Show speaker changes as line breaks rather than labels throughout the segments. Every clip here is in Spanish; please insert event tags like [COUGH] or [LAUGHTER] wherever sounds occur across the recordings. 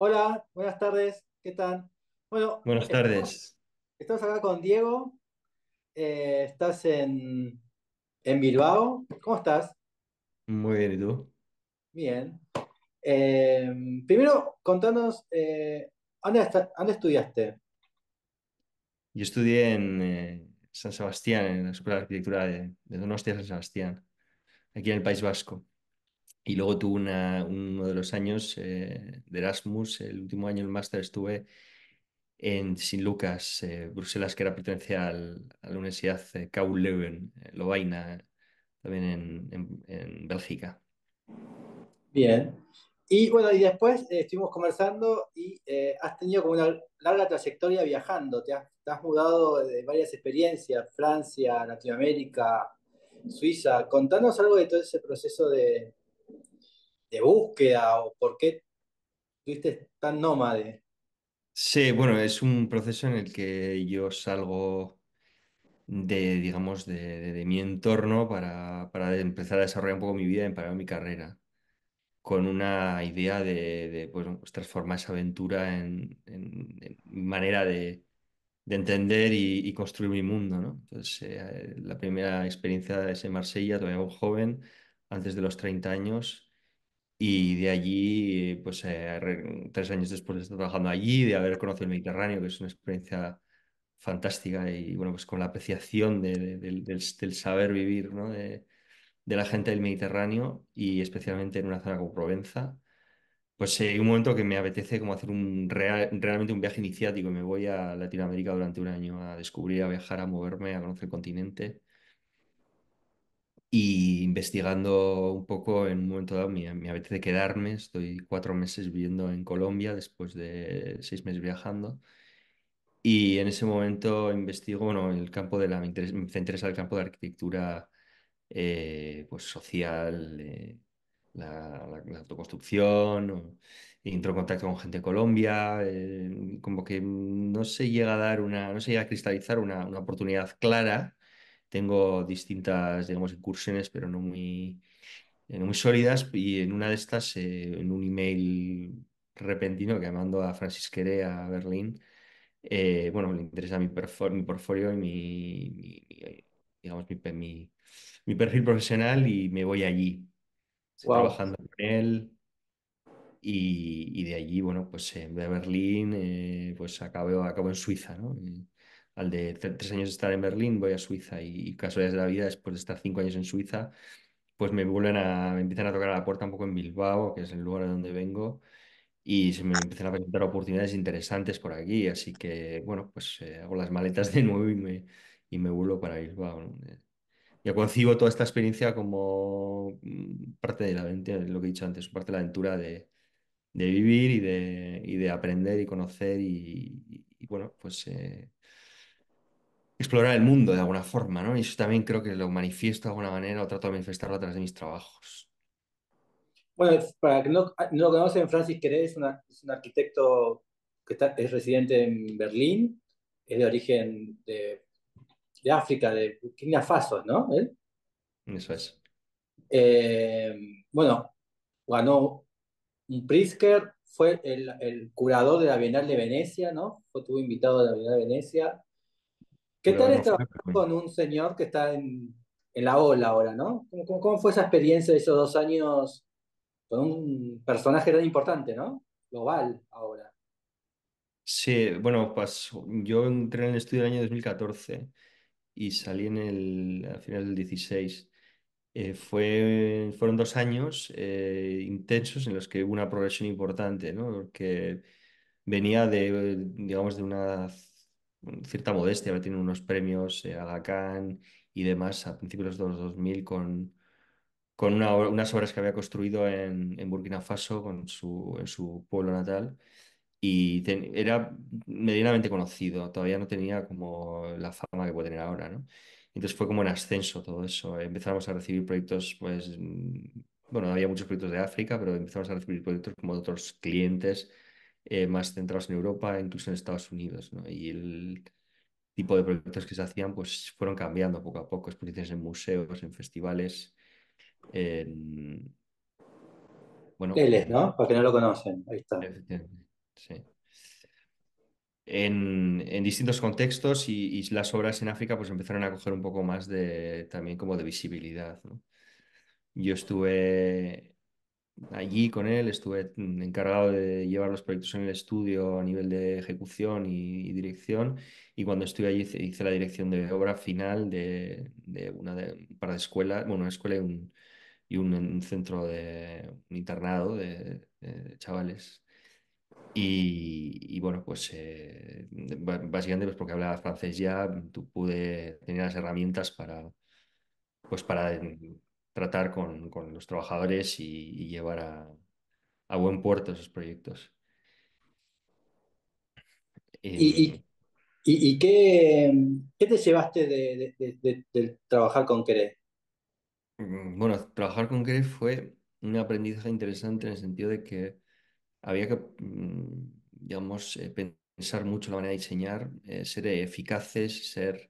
Hola, buenas tardes, ¿qué tal? Bueno, Buenas
tardes.
Estás acá con Diego, eh, estás en,
Bilbao, ¿cómo estás? Muy bien, ¿y tú?
Bien. Eh, primero, contanos, eh, ¿dónde, estudiaste?
Yo estudié en San Sebastián, en la Escuela de Arquitectura de, de Donostia, San Sebastián, aquí en el País Vasco. Y luego tuve uno de los años eh, de Erasmus, el último año del máster estuve en Sin Lucas, eh, Bruselas, que era pertenecía a la Universidad eh, KU Leuven, Lovaina, también en, Bélgica. Bien.
Y bueno, y después estuvimos conversando y has tenido como una larga trayectoria viajando, te has, mudado de varias experiencias, Francia, Latinoamérica, Suiza. Contanos algo de todo ese proceso de, de búsqueda o por qué fuiste tan nómade?
Sí, bueno, es un proceso en el que yo salgo de, digamos, de, mi entorno para, para, empezar a desarrollar un poco mi vida y para mi carrera, con una idea de, transformar esa aventura en, en, manera de, entender y, construir mi mundo, ¿no? Entonces, eh, la primera experiencia es en Marsella, todavía un joven, antes de los 30 años, y de allí, pues eh, tres años después de estar trabajando allí, de haber conocido el Mediterráneo, que es una experiencia fantástica y bueno, pues con la apreciación del, saber vivir de, la gente del Mediterráneo y especialmente en una zona como Provenza, pues eh, hay un momento que me apetece como hacer realmente un viaje iniciático. Me voy a Latinoamérica durante un año a descubrir, a viajar, a moverme, a conocer el continente y investigando un poco, en un momento dado, me, me apetece quedarme. Estoy cuatro meses viviendo en Colombia después de seis meses viajando. Y en ese momento investigo, bueno, el campo de la, me, interesa, el campo de arquitectura eh, pues social, eh, la, autoconstrucción, entro en contacto con gente de Colombia, eh, como que no se llega a dar una, no se llega a cristalizar una, una oportunidad clara tengo distintas, digamos, incursiones, pero no muy, eh, muy sólidas. Y en una de estas, eh, en un email repentino que mando a Francis a Berlín, eh, bueno, le interesa mi, mi portfolio y mi, digamos, mi, perfil profesional y me voy allí. trabajando con él. Y, de allí, bueno, pues de Berlín, pues acabo, acabo en Suiza, ¿no? al de tres años estar en Berlín, voy a Suiza y, y casualidades de la vida, después de estar cinco años en Suiza, pues me vuelven a, me empiezan a tocar a la puerta un poco en Bilbao, que es el lugar de donde vengo, y se me empiezan a presentar oportunidades interesantes por aquí, así que, bueno, pues eh, hago las maletas de nuevo y me, y me vuelvo para Bilbao. Eh, ya concibo toda esta experiencia como mm, parte de la aventura, lo que he dicho antes, parte de la aventura de, vivir y de, de aprender y conocer y, bueno, pues... Eh, explorar el mundo de alguna forma, ¿no? Y eso también creo que lo manifiesto de alguna manera o trato de manifestarlo a través de mis trabajos.
Bueno, para que no, ah, no lo conocen, Francis Queré es, un arquitecto que es residente en Berlín, es de origen de, de África, de Burkina Faso, ¿no? Eso es. Eh, bueno, ganó un Pritzker, fue el, el, curador de la Bienal de Venecia, ¿no? Fue invitado a la Bienal de Venecia, ¿Qué tal es trabajar con un señor que está en, la ola ahora, no? ¿Cómo, fue esa experiencia de esos dos años con un personaje tan importante, no? Global ahora.
Sí, bueno, pues yo entré en el estudio en el año 2014 y salí en el, final del 16. Eh, fue, fueron dos años eh, intensos en los que hubo una progresión importante, ¿no? Porque venía de, digamos, de una cierta modestia, había tiene unos premios eh, a y demás a principios de los 2000 con, con unas obras que había construido en, Burkina Faso, con su, en su pueblo natal. Y era medianamente conocido, todavía no tenía como la fama que puede tener ahora, ¿no? Entonces fue como en ascenso todo eso. Empezamos a recibir proyectos, pues, mm, bueno, había muchos proyectos de África, pero empezamos a recibir proyectos como de otros clientes eh, más centrados en Europa, incluso en Estados Unidos, Y el tipo de proyectos que se hacían, pues fueron cambiando poco a poco, exposiciones en museos, en festivales, en... Bueno, Teles, ¿no? Para que no lo conocen, ahí está. Sí. En, distintos contextos y, las obras en África pues empezaron a coger un poco más de también como de visibilidad. Yo estuve allí con él, estuve encargado de llevar los proyectos en el estudio a nivel de ejecución y, dirección y cuando estuve allí hice, la dirección de obra final de, de una para escuela, bueno, una escuela y un, centro de internado de, chavales. Y, bueno, pues eh, básicamente pues porque hablaba francés ya, tú pude tener las herramientas para, pues para tratar con, los trabajadores y, llevar a, buen puerto esos proyectos. ¿Y,
eh, qué, te llevaste de, trabajar con CRE?
Mm, bueno, trabajar con CRE fue un aprendizaje interesante en el sentido de que había que, mm, digamos, eh, pensar mucho la manera de diseñar, eh, ser eficaces, ser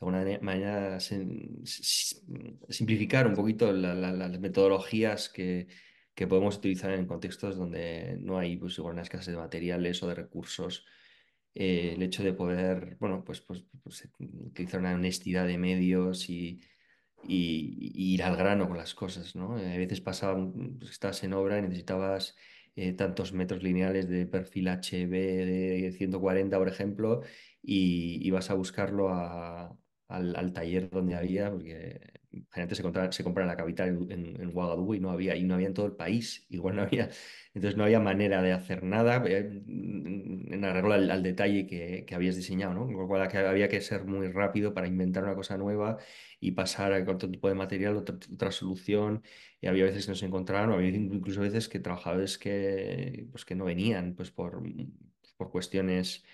alguna manera simplificar un poquito las metodologías que, podemos utilizar en contextos donde no hay pues, una escasez de materiales o de recursos. Eh, el hecho de poder, bueno, pues, pues, pues, utilizar una honestidad de medios y, ir al grano con las cosas, ¿no? Eh, a veces pasaba, pues, estás en obra y necesitabas eh, tantos metros lineales de perfil HB de 140, por ejemplo, y, y vas a buscarlo a, al, taller donde había, porque generalmente se, compra, en la capital, en, en, y no había, y no había en todo el país, [LAUGHS] igual no había, entonces no había manera de hacer nada eh, mm, en arreglo al, detalle que, habías diseñado, ¿no? Con lo cual que había que ser muy rápido para inventar una cosa nueva y pasar a otro tipo de material, otra, solución, y había veces que nos encontraban, había incluso veces que trabajadores que, pues, que no venían, pues por, por cuestiones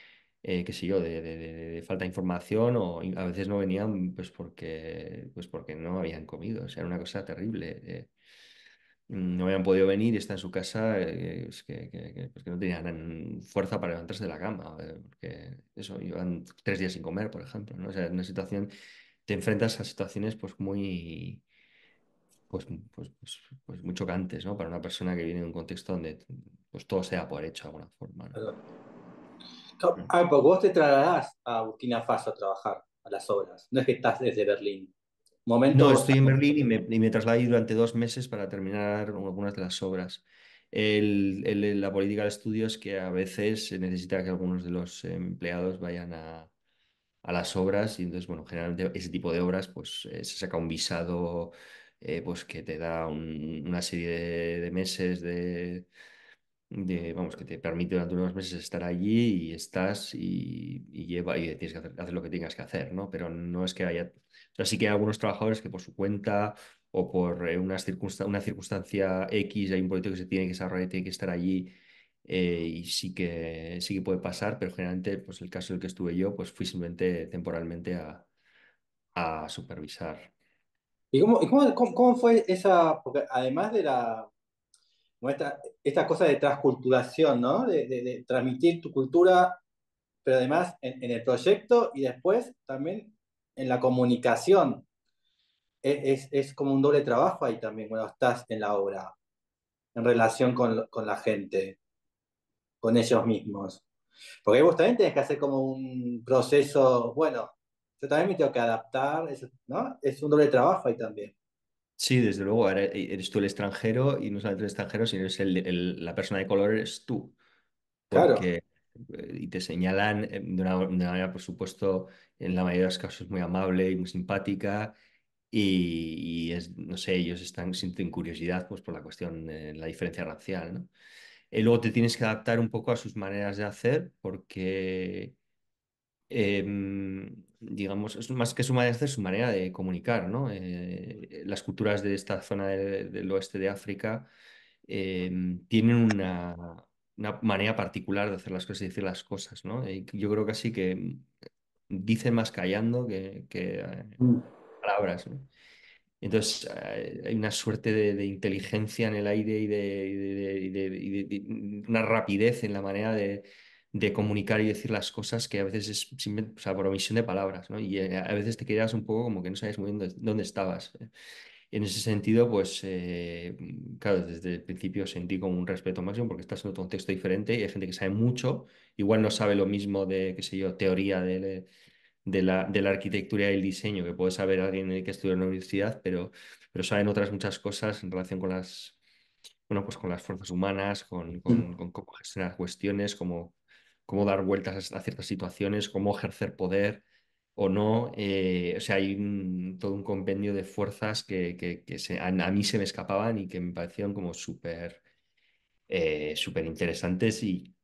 eh, qué sé yo, de, de, falta de información o a veces no venían pues porque, pues porque no habían comido, o sea, era una cosa terrible. Eh, mm, no habían podido venir y está en su casa, eh, es que, que, pues, no tenían fuerza para levantarse de la cama, eh, porque eso, iban tres días sin comer, por ejemplo, ¿no? O sea, en una situación, te enfrentas a situaciones pues muy... Pues, pues, pues, pues, muy chocantes, ¿no? Para una persona que viene de un contexto donde pues todo sea por hecho de alguna forma.
Ah, pues vos te trasladarás a Burkina Faso a trabajar, a las obras. No es que estás desde Berlín.
no, estoy en Berlín y me, trasladé durante dos meses para terminar algunas de las obras. la política de estudios es que a veces se necesita que algunos de los empleados vayan a, las obras y entonces, bueno, generalmente ese tipo de obras pues eh, se saca un visado eh, pues que te da una serie de meses de vamos, que te permite durante unos meses estar allí y estás y, lleva y tienes que hacer, lo que tengas que hacer, ¿no? Pero no es que haya, o sea, sí que hay algunos trabajadores que por su cuenta o por eh, una, circunstancia, una circunstancia X hay un proyecto que se tiene que desarrollar y tiene que estar allí eh, y sí que, sí que puede pasar, pero generalmente, pues el caso en el que estuve yo, pues fui simplemente temporalmente a, a supervisar. ¿Y, cómo,
cómo, fue esa, porque además de la, como Esta, cosa de transculturación, ¿no? De, transmitir tu cultura, pero además en, el proyecto y después también en la comunicación. E, es, como un doble trabajo ahí también cuando estás en la obra, en relación con, la gente, con ellos mismos. Porque vos también tenés que hacer como un proceso, bueno, yo también me tengo que adaptar, ¿no? Es un doble trabajo ahí también.
Sí, desde luego, e, eres tú el extranjero y no solamente el extranjero, sino la persona de color eres tú, Claro, eh, y te señalan eh, de una, manera, por supuesto, en la mayoría de los casos muy amable y muy simpática y, no sé, ellos están sienten curiosidad pues por la cuestión de la diferencia racial, ¿no? Eh, luego te tienes que adaptar un poco a sus maneras de hacer porque... Em, digamos, es más que su es su manera de comunicar, ¿no? las culturas de esta zona del oeste de África tienen una, una, manera particular de hacer las cosas y decir las cosas, ¿no? yo creo que así que dicen más callando que, palabras, ¿no? Entonces hay una suerte de, inteligencia en el aire y de una rapidez en la manera de, de comunicar y decir las cosas que a veces es o sea, por omisión de palabras, ¿no? Y eh, a veces te quedas un poco como que no sabes muy bien dónde estabas. Eh. En ese sentido, pues, eh, mm, claro, desde el principio sentí como un respeto máximo porque estás en otro contexto diferente y hay gente que sabe mucho, igual no sabe lo mismo de, qué sé yo, teoría de, de, la, de la arquitectura y el diseño que puede saber alguien que estudió en la universidad, pero, pero saben otras muchas cosas en relación con las bueno, pues con las fuerzas humanas, con, mm. con, con cómo gestionar cuestiones, como cómo dar vueltas a ciertas situaciones, cómo ejercer poder o no. Eh, o sea, hay todo un compendio de fuerzas que, a, mí se me escapaban y que me parecían como súper eh, súper interesantes y,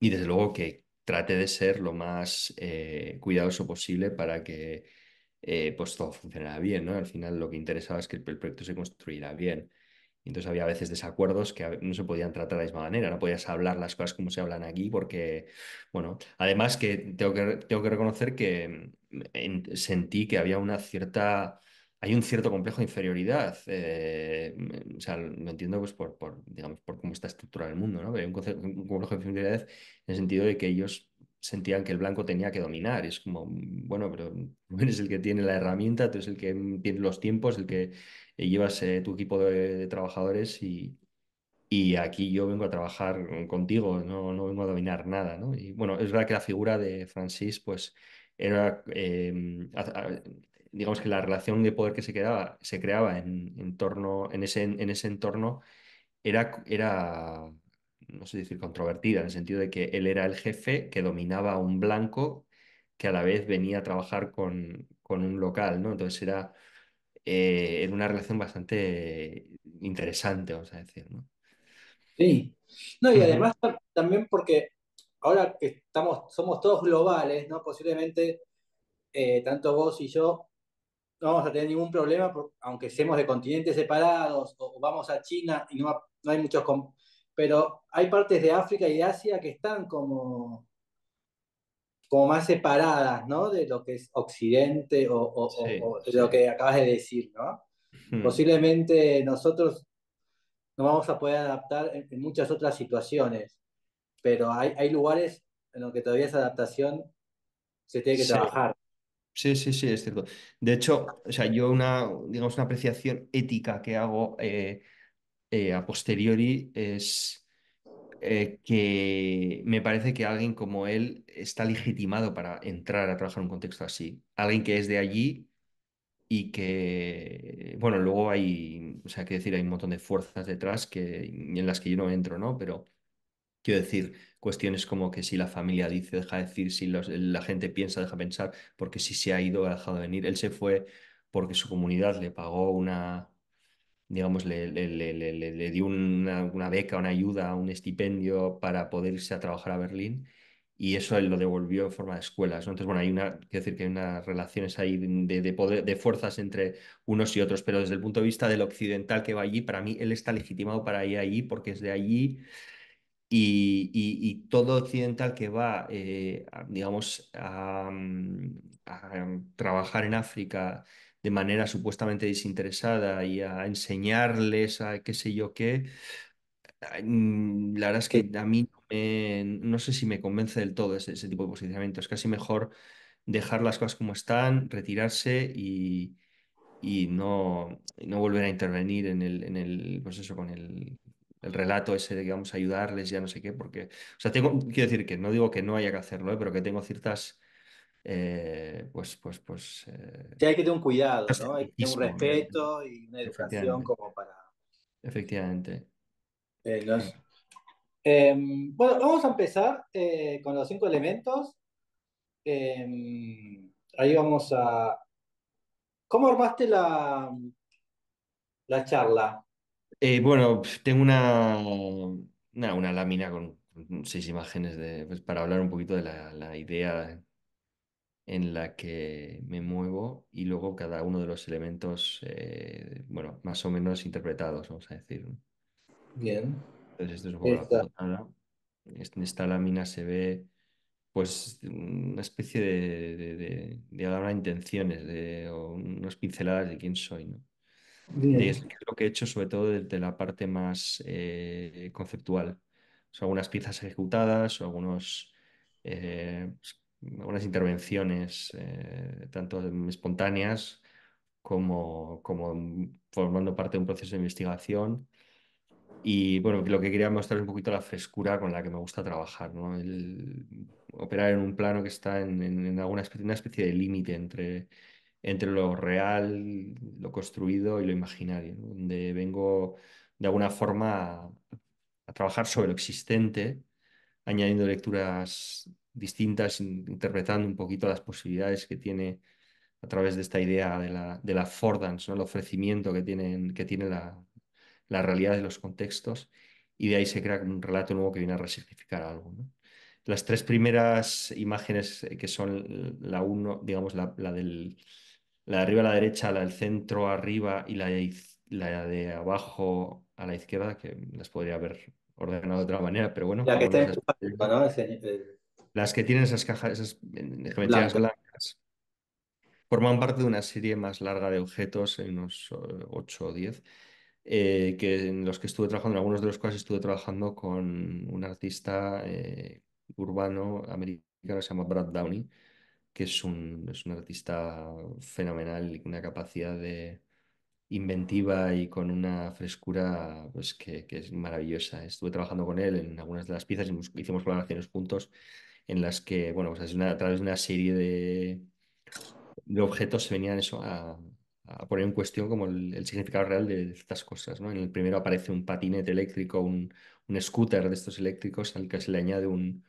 y, desde luego que trate de ser lo más eh, cuidadoso posible para que pues todo funcionara bien, ¿no? Al final lo que interesaba es que el, proyecto se construyera bien entonces había a veces desacuerdos que no se podían tratar de la misma manera, no podías hablar las cosas como se hablan aquí porque, bueno, además que tengo que, tengo que reconocer que mm, sentí que había una cierta hay un cierto complejo de inferioridad. Eh, mm, o sea, lo entiendo pues por, digamos, por cómo está estructurado el mundo, ¿no? Pero hay un, complejo de inferioridad en el sentido de que ellos sentían que el blanco tenía que dominar. es como, mm, bueno, pero [LAUGHS] eres el que tiene la herramienta, tú eres el que tiene los tiempos, el que, llevas eh, tu equipo de, trabajadores y, y, aquí yo vengo a trabajar contigo, no, no vengo a dominar nada, ¿no? Y bueno, es verdad que la figura de Francis, pues, era, em, digamos que la relación de poder que se, quedaba, se creaba en, en, torno, en, ese, en ese entorno era, era, no sé decir, controvertida, en el sentido de que él era el jefe que dominaba a un blanco que a la vez venía a trabajar con, con un local, ¿no? Entonces era eh, en una relación bastante interesante, vamos a decir, Sí. y además
también porque ahora que estamos, somos todos globales, ¿no? Posiblemente eh, tanto vos y yo no vamos a tener ningún problema, aunque seamos de continentes separados o, vamos a China y no, no hay muchos... Pero hay partes de África y de Asia que están como como más separadas, ¿no? De lo que es Occidente o, de lo que acabas de decir, ¿no? Posiblemente nosotros nos vamos a poder adaptar en, muchas otras situaciones, pero hay, hay, lugares en los que todavía esa adaptación se tiene que trabajar.
Sí, sí, sí, es cierto. De hecho, o sea, yo una, digamos, una apreciación ética que hago eh, eh, a posteriori es eh, que me parece que alguien como él está legitimado para entrar a trabajar en un contexto así. Alguien que es de allí y que, bueno, luego hay, o sea, que decir, hay un montón de fuerzas detrás que, en las que yo no entro, ¿no? Pero quiero decir, cuestiones como que si la familia dice, deja de decir, si la gente piensa, deja pensar, porque si se ha ido, ha dejado de venir. Él se fue porque su comunidad le pagó una digamos, le, le, le, le dio una, una, beca, una ayuda, un estipendio para poder irse a trabajar a Berlín y eso él lo devolvió en forma de escuelas. Entonces, bueno, hay una, decir que hay unas relaciones ahí de, de, poder, de fuerzas entre unos y otros, pero desde el punto de vista del occidental que va allí, para mí él está legitimado para ir allí porque es de allí. Y, y, todo occidental que va, eh, digamos, a, mm, a trabajar en África, de manera supuestamente desinteresada y a enseñarles a qué sé yo qué, mm, la verdad es que a mí no sé si me convence del todo ese, tipo de posicionamiento. Es casi mejor dejar las cosas como están, retirarse y, no, no volver a intervenir en el, en el pues con el, relato ese de que vamos a ayudarles, ya no sé qué, porque, o sea, tengo, quiero decir que no digo que no haya que hacerlo, ¿eh? pero que tengo ciertas eh, pues, pues, pues... Eh,
hay que tener un cuidado,
pues, ¿no? Hay que tener un respeto
y una educación como para...
Efectivamente.
Eh, em, bueno, vamos a empezar con los cinco elementos. Em, ahí vamos a... ¿Cómo armaste la, la charla?
bueno, tengo una, una, lámina con seis imágenes pues, para hablar un poquito de la, la idea en la que me muevo y luego cada uno de los elementos, eh, bueno, más o menos interpretados, vamos a decir. Bien. Entonces esto es un poco Esta. en esta lámina se ve pues una especie de, de, ahora intenciones de, o unas pinceladas de quién soy. ¿no? es lo que he hecho sobre todo desde la parte más eh, conceptual. Son algunas piezas ejecutadas o algunos eh, pues, unas intervenciones eh, tanto espontáneas como, como formando parte de un proceso de investigación. Y bueno, lo que quería mostrar es un poquito la frescura con la que me gusta trabajar, ¿no? El operar en un plano que está en, en, alguna especie, una especie de límite entre, entre lo real, lo construido y lo imaginario, donde vengo de alguna forma a, trabajar sobre lo existente, añadiendo lecturas distintas, interpretando un poquito las posibilidades que tiene a través de esta idea de la, de affordance, el ofrecimiento que, tienen, que tiene la, realidad de los contextos, y de ahí se crea un relato nuevo que viene a resignificar algo. Las tres primeras imágenes eh, que son la uno, digamos, la, del, la de arriba a la derecha, la del centro arriba y la de, la de abajo a la izquierda, que las podría haber ordenado de otra manera, pero bueno. La que está las que tienen esas cajas, esas geometrías blancas, forman parte de una serie más larga de objetos, unos 8 eh, o 10, eh, que en los que estuve trabajando, en algunos de los cuales estuve trabajando con un artista eh, urbano americano se llama Brad Downey, que es un, es un artista fenomenal, una capacidad de inventiva y con una frescura pues, que, es maravillosa. Estuve trabajando con él en algunas de las piezas, y hicimos colaboraciones juntos en las que, bueno, pues a través de una serie de, objetos se venían eso a, poner en cuestión como el, significado real de, estas cosas. ¿no? En el primero aparece un patinete eléctrico, un, scooter de estos eléctricos al que se le añade un,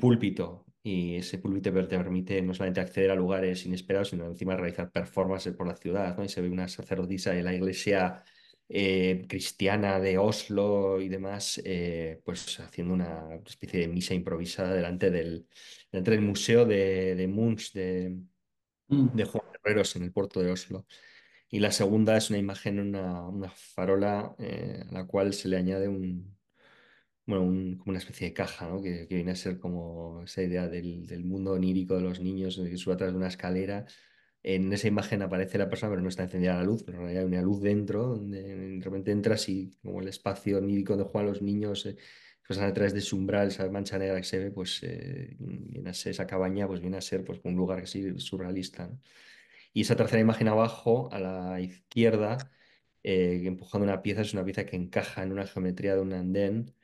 púlpito y ese púlpito te permite no solamente acceder a lugares inesperados, sino encima realizar performances por la ciudad. Y se ve una sacerdotisa de la iglesia eh, cristiana de Oslo y demás, eh, pues haciendo una especie de misa improvisada delante del, del museo de, de Munch de, mm. Juan Herreros en el puerto de Oslo. Y la segunda es una imagen, una, farola eh, a la cual se le añade un, bueno, como una especie de caja, ¿no? que, viene a ser como esa idea del, del mundo onírico de los niños, que sube atrás de una escalera en esa imagen aparece la persona, pero no está encendida la luz, pero en realidad hay una luz dentro, donde de repente entras y como el espacio nídico de Juan, los niños eh, pasan pues a través de su umbral, esa mancha negra que se ve, pues eh, viene a esa cabaña pues viene a ser pues, un lugar así surrealista. Y esa tercera imagen abajo, a la izquierda, eh, empujando una pieza, es una pieza que encaja en una geometría de un andén,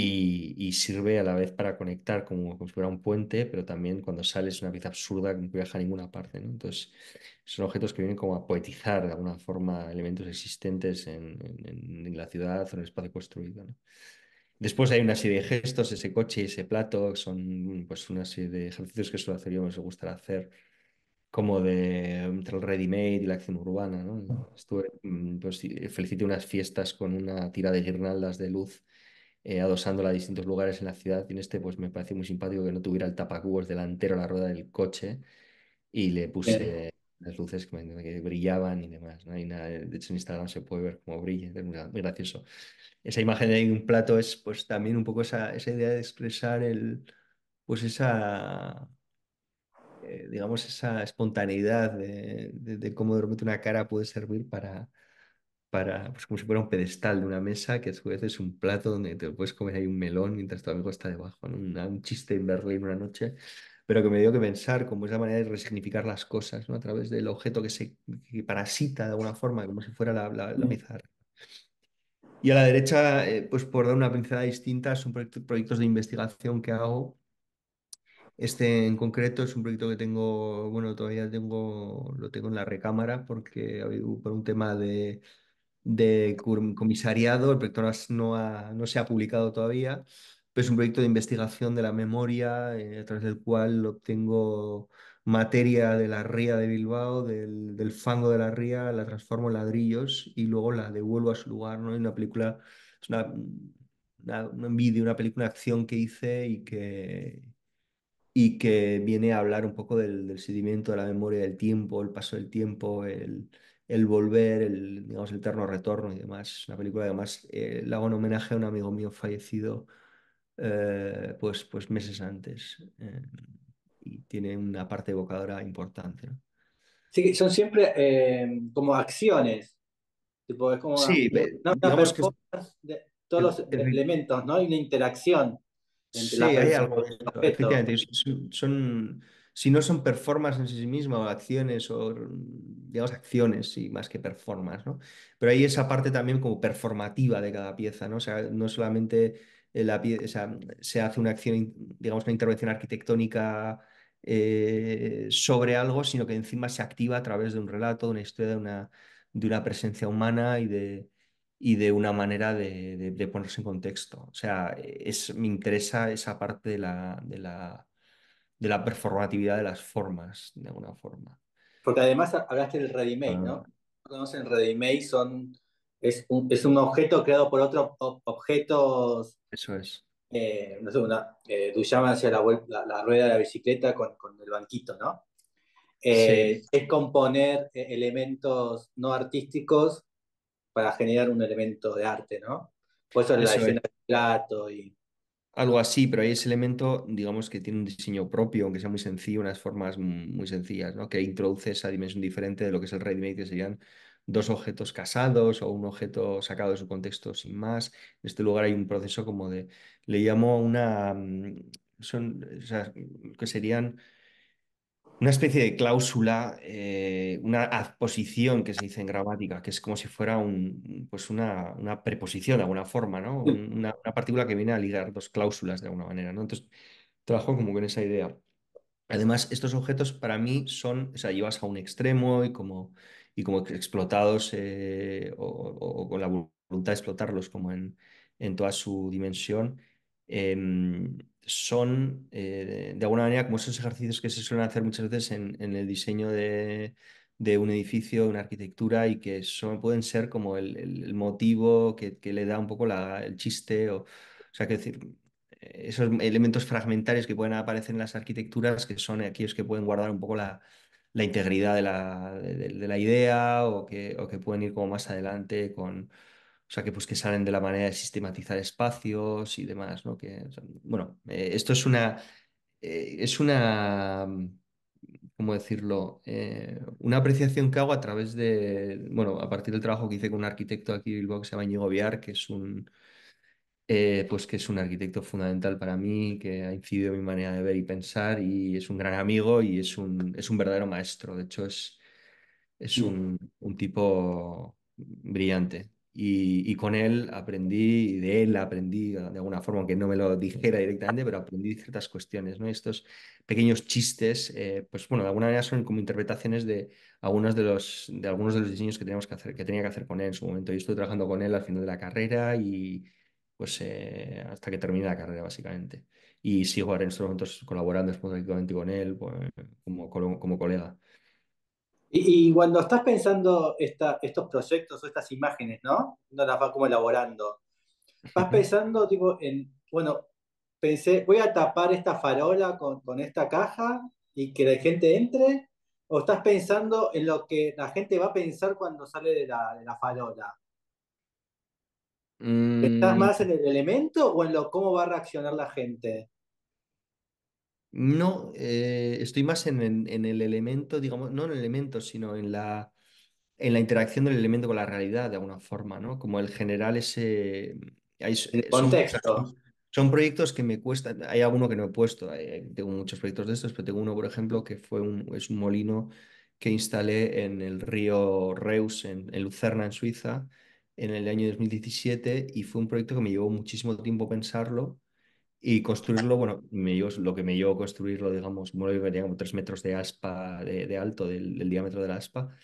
y, sirve a la vez para conectar como, como si fuera un puente, pero también cuando sale es una pieza absurda que no viaja a ninguna parte. Entonces, son objetos que vienen como a poetizar de alguna forma elementos existentes en, la ciudad o en el espacio construido. Después hay una serie de gestos, ese coche y ese plato, son pues una serie de ejercicios que suelo hacer yo, me gusta hacer, como de entre el ready-made y la acción urbana. ¿no? Estuve, mm, pues, felicité unas fiestas con una tira de guirnaldas de luz eh, adosándola a distintos lugares en la ciudad. Y en este, pues me parece muy simpático que no tuviera el tapacubos delantero a la rueda del coche y le puse las luces que, brillaban y demás. ¿no? de hecho, en Instagram se puede ver cómo brilla, es muy, gracioso. Esa imagen de un plato es, pues, también un poco esa, idea de expresar el, pues, esa eh, digamos, esa espontaneidad de, de cómo de repente una cara puede servir para, para, pues como si fuera un pedestal de una mesa, que a su vez es un plato donde te puedes comer ahí un melón mientras tu amigo está debajo, ¿no? un chiste en Berlín una noche, pero que me dio que pensar como esa manera de resignificar las cosas, ¿no? A través del objeto que se parasita de alguna forma, como si fuera la, la, mm. Y a la derecha, eh, pues por dar una pincelada distinta, son proyectos, de investigación que hago este en concreto es un proyecto que tengo, bueno, todavía tengo, lo tengo en la recámara porque ha habido por un tema de de comisariado, el proyecto no, ha, no se ha publicado todavía, pero es un proyecto de investigación de la memoria eh, a través del cual obtengo materia de la ría de Bilbao, del, fango de la ría, la transformo en ladrillos y luego la devuelvo a su lugar, ¿no? una película, es una, una, un vídeo, una película, una acción que hice y que, y que viene a hablar un poco del, del, sedimento de la memoria del tiempo, el paso del tiempo, el, el volver, el, digamos, el terno retorno y demás. Una película además eh, le hago un homenaje a un amigo mío fallecido eh, pues, pues meses antes. Eh, y tiene una parte evocadora importante.
Sí, son siempre eh, como acciones. Tipo, es como sí, digamos que... todos los e-, elementos, ¿no? Hay una interacción. sí, hay algo. Efectivamente,
son si no son performance en sí misma o acciones o digamos acciones y más que performance, Pero hay esa parte también como performativa de cada pieza, ¿no? O sea, no solamente eh, la se hace una acción, digamos una intervención arquitectónica eh, sobre algo, sino que encima se activa a través de un relato, de una historia, de una, de una presencia humana y de, y de una manera de, ponerse en contexto. O sea, es, me interesa esa parte de la de la performatividad de las formas, de alguna forma.
Porque además hablaste del ready-made, ¿no? Ah. conocen ready-made, son,
es un, es, un, objeto
creado por otros objetos. Eso es. Eh, no sé, una, eh, llamas hacia la, la, rueda de la bicicleta con, el banquito, ¿no? Eh, es componer eh, elementos no artísticos para generar un elemento de arte, ¿no? Por eso, la escena del plato y
algo así, pero hay ese elemento, digamos, que tiene un diseño propio, aunque sea muy sencillo, unas formas muy sencillas, ¿no? que introduce esa dimensión diferente de lo que es el ready-made, que serían dos objetos casados o un objeto sacado de su contexto sin más. En este lugar hay un proceso como de, le llamo una, mm, son, o sea, que serían una especie de cláusula, eh, una adposición que se dice en gramática, que es como si fuera un, pues una, preposición de alguna forma, ¿no? Una, partícula que viene a ligar dos cláusulas de alguna manera, ¿no? Entonces, trabajo como con esa idea. Además, estos objetos para mí son, o sea, llevas a un extremo y como, y como explotados eh, o, con la voluntad de explotarlos como en, en toda su dimensión. Em, son, eh, de alguna manera, como esos ejercicios que se suelen hacer muchas veces en, el diseño de, un edificio, una arquitectura, y que pueden ser como el, motivo que, le da un poco el chiste, o, sea, que decir, esos elementos fragmentarios que pueden aparecer en las arquitecturas, que son aquellos que pueden guardar un poco la, integridad de la, idea, o que, o que pueden ir como más adelante con o sea, que pues que salen de la manera de sistematizar espacios y demás, ¿no? Que, bueno, eh, esto es una, eh, es una, mm, ¿cómo decirlo? Eh, una apreciación que hago a través de, bueno, a partir del trabajo que hice con un arquitecto aquí en Bilbao que se llama Íñigo Viar, que es un, pues que es un arquitecto fundamental para mí, que ha incidido en mi manera de ver y pensar y es un gran amigo y es un, es un verdadero maestro. De hecho, es, es mm. un, un tipo brillante. Y, con él aprendí, de él aprendí de alguna forma, aunque no me lo dijera directamente, pero aprendí ciertas cuestiones, ¿no? Estos pequeños chistes, eh, pues bueno, de alguna manera son como interpretaciones de algunos de los, de algunos de los diseños que, teníamos que, hacer, que tenía que hacer con él en su momento. Yo estuve trabajando con él al final de la carrera y pues eh, hasta que terminé la carrera, básicamente. Y sigo ahora en estos momentos colaborando espontáneamente con él pues, como, como colega. Y, cuando estás pensando estos proyectos o estas imágenes, ¿no? No las
vas como elaborando. Vas pensando, tipo, en, bueno, pensé, voy a tapar esta farola con, esta caja y que la gente entre, o estás pensando en lo que la gente va a pensar cuando sale de la, farola.
¿Estás mm. más
en el elemento o en lo cómo va a reaccionar la gente?
No, eh, estoy más en, el elemento, digamos, no en el elemento, sino en la, en la interacción del elemento con la realidad, de alguna forma, ¿no? Como el general ese... son, contexto. Son, proyectos que me cuestan, hay alguno que no he puesto, eh, tengo muchos proyectos de estos, pero tengo uno, por ejemplo, que fue un, es un molino que instalé en el río Reus, en, en Lucerna, en Suiza, en el año 2017, y fue un proyecto que me llevó muchísimo tiempo pensarlo y construirlo, bueno, me lo que me llevó construirlo, digamos, un molino tenía como tres metros de aspa, de, alto, del, diámetro de la aspa,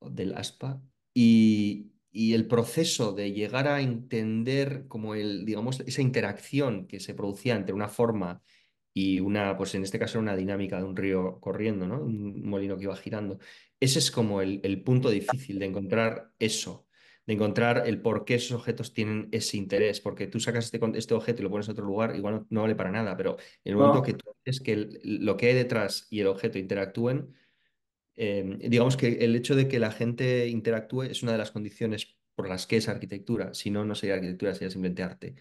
del aspa, y, el proceso de llegar a entender como el, digamos, esa interacción que se producía entre una forma y una, pues en este caso era una dinámica de un río corriendo, ¿no? Un molino que iba girando. Ese es como el punto difícil de encontrar eso de encontrar el por qué esos objetos tienen ese interés, porque tú sacas este, este objeto y lo pones en otro lugar, igual no, vale para nada, pero en el momento que tú haces que lo que hay detrás y el objeto interactúen, em, digamos que el hecho de que la gente interactúe es una de las condiciones por las que es arquitectura, si no, no sería arquitectura, sería simplemente arte.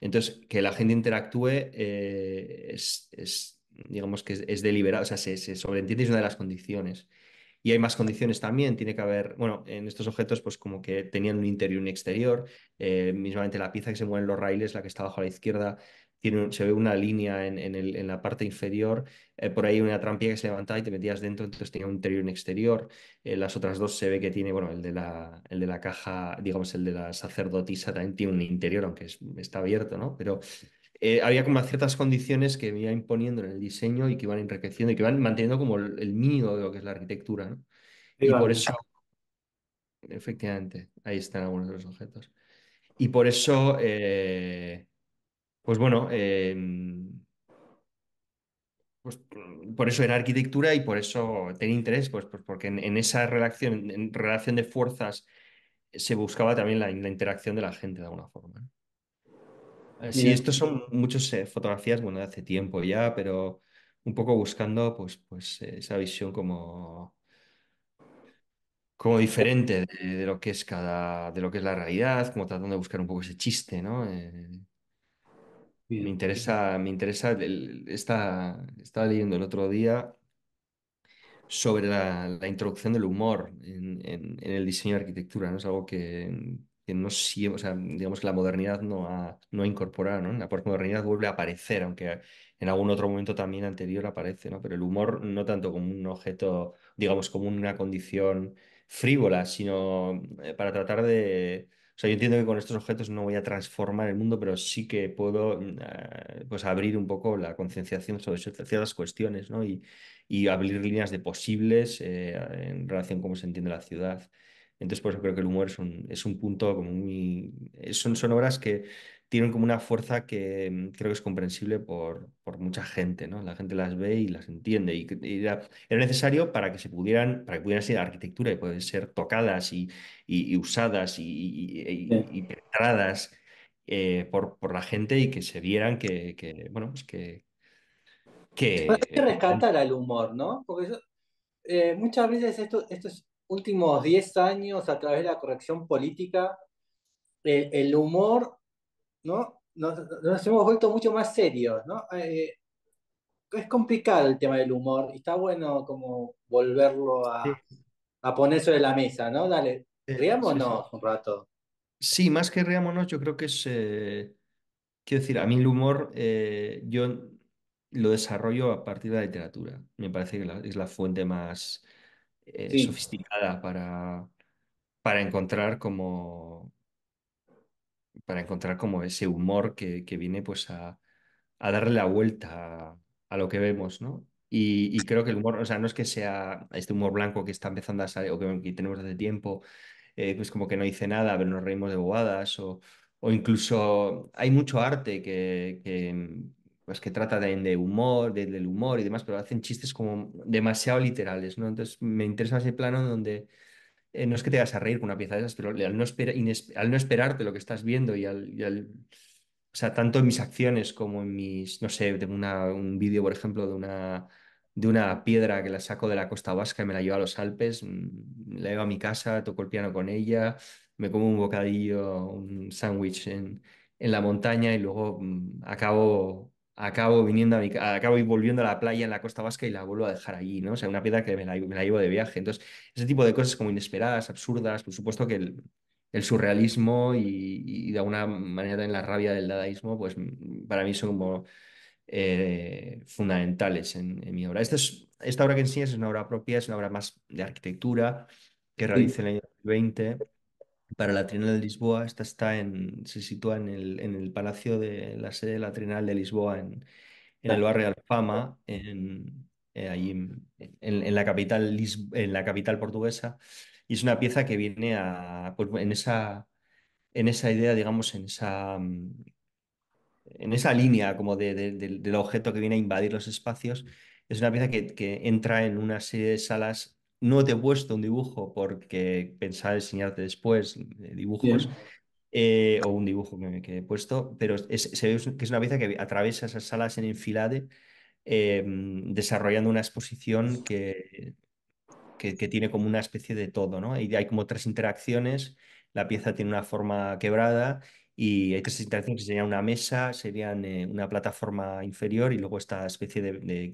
Entonces, que la gente interactúe eh, es, digamos que es, es deliberado, o sea, se, se sobreentiende, es una de las condiciones y hay más condiciones también, tiene que haber, bueno, en estos objetos pues como que tenían un interior y un exterior, eh, mismamente la pieza que se mueve los raíles, la que está abajo a la izquierda, tiene se ve una línea en, la parte inferior, eh, por ahí una trampilla que se levantaba y te metías dentro, entonces tenía un interior y un exterior. Eh, las otras dos se ve que tiene, bueno, el de, la, el de la caja, digamos, el de la sacerdotisa también tiene un interior, aunque está abierto, ¿no? Pero eh, había como ciertas condiciones que me imponiendo en el diseño y que iban enriqueciendo y que iban manteniendo como el, de lo que es la arquitectura. Y por eso, efectivamente, ahí están algunos de los objetos. Y por eso, eh, pues bueno, em, pues por eso era arquitectura y por eso tenía interés, pues, pues porque en, esa relación, relación de fuerzas se buscaba también la, la interacción de la gente de alguna forma. ¿no? Eh, sí, estos son muchas eh, fotografías, bueno, de hace tiempo ya, pero un poco buscando pues, pues eh, esa visión como, como diferente de, lo que es cada, de lo que es la realidad, como tratando de buscar un poco ese chiste, ¿no? me interesa, me interesa estaba leyendo el otro día sobre la, introducción del humor en, en el diseño de arquitectura, ¿no? Es algo que, que digamos que la modernidad no ha, no incorporado, ¿no? La postmodernidad vuelve a aparecer, aunque en algún otro momento también anterior aparece, ¿no? Pero el humor no tanto como un objeto, digamos, como una condición frívola, sino eh, para tratar de... O sea, yo entiendo que con estos objetos no voy a transformar el mundo, pero sí que puedo mm, eh, pues abrir un poco la concienciación sobre ciertas cuestiones, ¿no? Y, y abrir líneas de posibles eh, en relación a cómo se entiende la ciudad. Entonces, por eso creo que el humor es un, punto como muy... Son, obras que tienen como una fuerza que mm, creo que es comprensible por, por mucha gente, ¿no? La gente las ve y las entiende. Y, era, necesario para que se pudieran, para que pudieran ser arquitectura y pueden ser tocadas y, usadas y, y, e, penetradas eh, por, por, la gente y que se vieran que, que bueno, pues que... que rescatar
el humor, ¿no? Porque eh, muchas veces esto, esto es últimos 10 años a través de la corrección política, el, humor, ¿no? Nos, hemos vuelto mucho más serios, ¿no? Eh, es complicado el tema del humor y está bueno como volverlo a, poner sobre la mesa, ¿no? Dale, eh, riámonos un rato.
Sí, más que riámonos, yo creo que es... Eh, quiero decir, a mí el humor yo lo desarrollo a partir de la literatura. Me parece que es la fuente más eh, sofisticada para, para encontrar como para encontrar como ese humor que, viene pues a, darle la vuelta a, lo que vemos, ¿no? Y, creo que el humor, o sea, no es que sea este humor blanco que está empezando a salir o que, tenemos desde tiempo, eh, pues como que no dice nada, pero nos reímos de bobadas o, o incluso hay mucho arte que, que, pues que trata de, humor, del humor y demás, pero hacen chistes como demasiado literales, ¿no? Entonces me interesa ese plano donde eh, no es que te vayas a reír con una pieza de esas, pero al no, esperarte lo que estás viendo y al, O sea, tanto en mis acciones como en mis, no sé, tengo una, un vídeo, por ejemplo, de una, de una piedra que la saco de la costa vasca y me la llevo a los Alpes, mm, la llevo a mi casa, toco el piano con ella, me como un bocadillo, un sándwich en, en la montaña y luego mm, acabo acabo viniendo a mi, acabo volviendo a la playa en la Costa Vasca y la vuelvo a dejar allí, ¿no? O sea, una piedra que me la, llevo de viaje. Entonces, ese tipo de cosas como inesperadas, absurdas, por supuesto que el, surrealismo y, de alguna manera también la rabia del dadaísmo, pues mm, para mí son eh, fundamentales en, mi obra. Esta, esta obra que enseñas es una obra propia, es una obra más de arquitectura que realice en el año 2020 para la Trienal de Lisboa. Esta está en, se sitúa en el, palacio de la sede de la Trienal de Lisboa, en, el barrio Alfama, eh, en, la capital, en la capital portuguesa. Y es una pieza que viene a, pues, en, esa, en esa idea, digamos, en esa, mm, en esa línea como del objeto que viene a invadir los espacios. Es una pieza que, que entra en una serie de salas no te he puesto un dibujo porque pensaba enseñarte después dibujos. Eh, o un dibujo que, he puesto, pero es, se ve que es una pieza que atraviesa esas salas en enfilade, em, desarrollando una exposición que, que, tiene como una especie de todo, ¿no? Y hay como tres interacciones, la pieza tiene una forma quebrada y hay tres interacciones que serían una mesa, serían eh, una plataforma inferior y luego esta especie de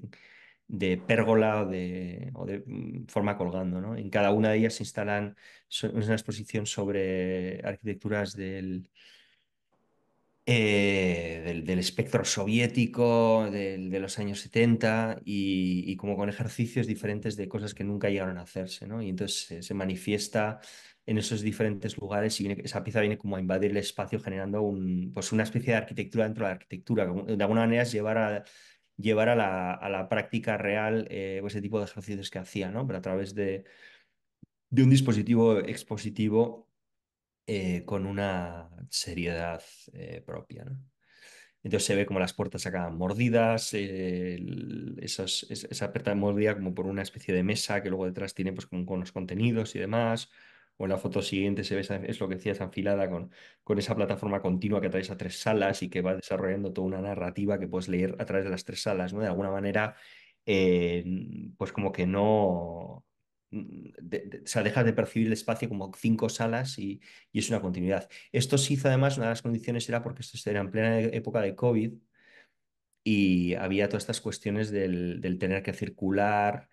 de pérgola o de, mm, forma colgando. ¿no? En cada una de ellas se instalan una exposición sobre arquitecturas del, eh, del, espectro soviético de los años 70 y, como con ejercicios diferentes de cosas que nunca llegaron a hacerse, ¿no? Y entonces se, manifiesta en esos diferentes lugares y esa pieza viene como a invadir el espacio generando un, pues una especie de arquitectura dentro de la arquitectura. De alguna manera es llevar a, llevar a la, práctica real eh, pues, ese tipo de ejercicios que hacía, ¿no? Pero a través de, un dispositivo expositivo eh, con una seriedad eh, propia, Entonces se ve como las puertas sacaban mordidas, esa puerta mordida como por una especie de mesa que luego detrás tiene pues con los contenidos y demás, o en la foto siguiente se ve, es lo que decías, anfilada con, con esa plataforma continua que atraviesa tres salas y que va desarrollando toda una narrativa que puedes leer a través de las tres salas, ¿no? De alguna manera, eh, pues como que no... se dejas de percibir el espacio como cinco salas y, es una continuidad. Esto se hizo además, una de las condiciones era porque esto era en plena época de COVID y había todas estas cuestiones del, del tener que circular,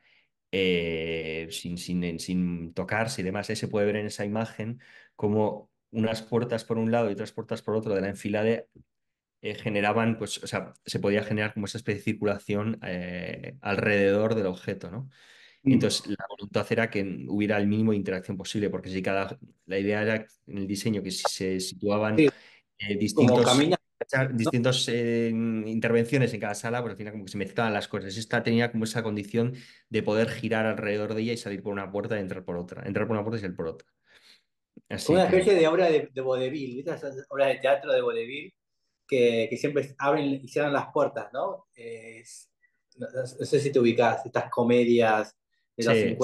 eh, sin, sin, sin tocarse y demás. ese se puede ver en esa imagen como unas puertas por un lado y otras puertas por otro de la enfilade eh, generaban, pues, o sea, se podía generar como esa especie de circulación eh, alrededor del objeto, ¿no? Mm. Entonces, la voluntad era que hubiera el mínimo de interacción posible, porque si cada. La idea era en el diseño que si se situaban distintos distintas eh, intervenciones en cada sala, pero pues al final como que se mezclaban las cosas. Esta tenía como esa condición de poder girar alrededor de ella y salir por una puerta y entrar por otra. Entrar por una puerta y salir por otra. una especie de obra de,
de vodevil,
obras de teatro
de vodevil
que, siempre abren y cierran las puertas, ¿no?
no, sé si te ubicas, estas comedias de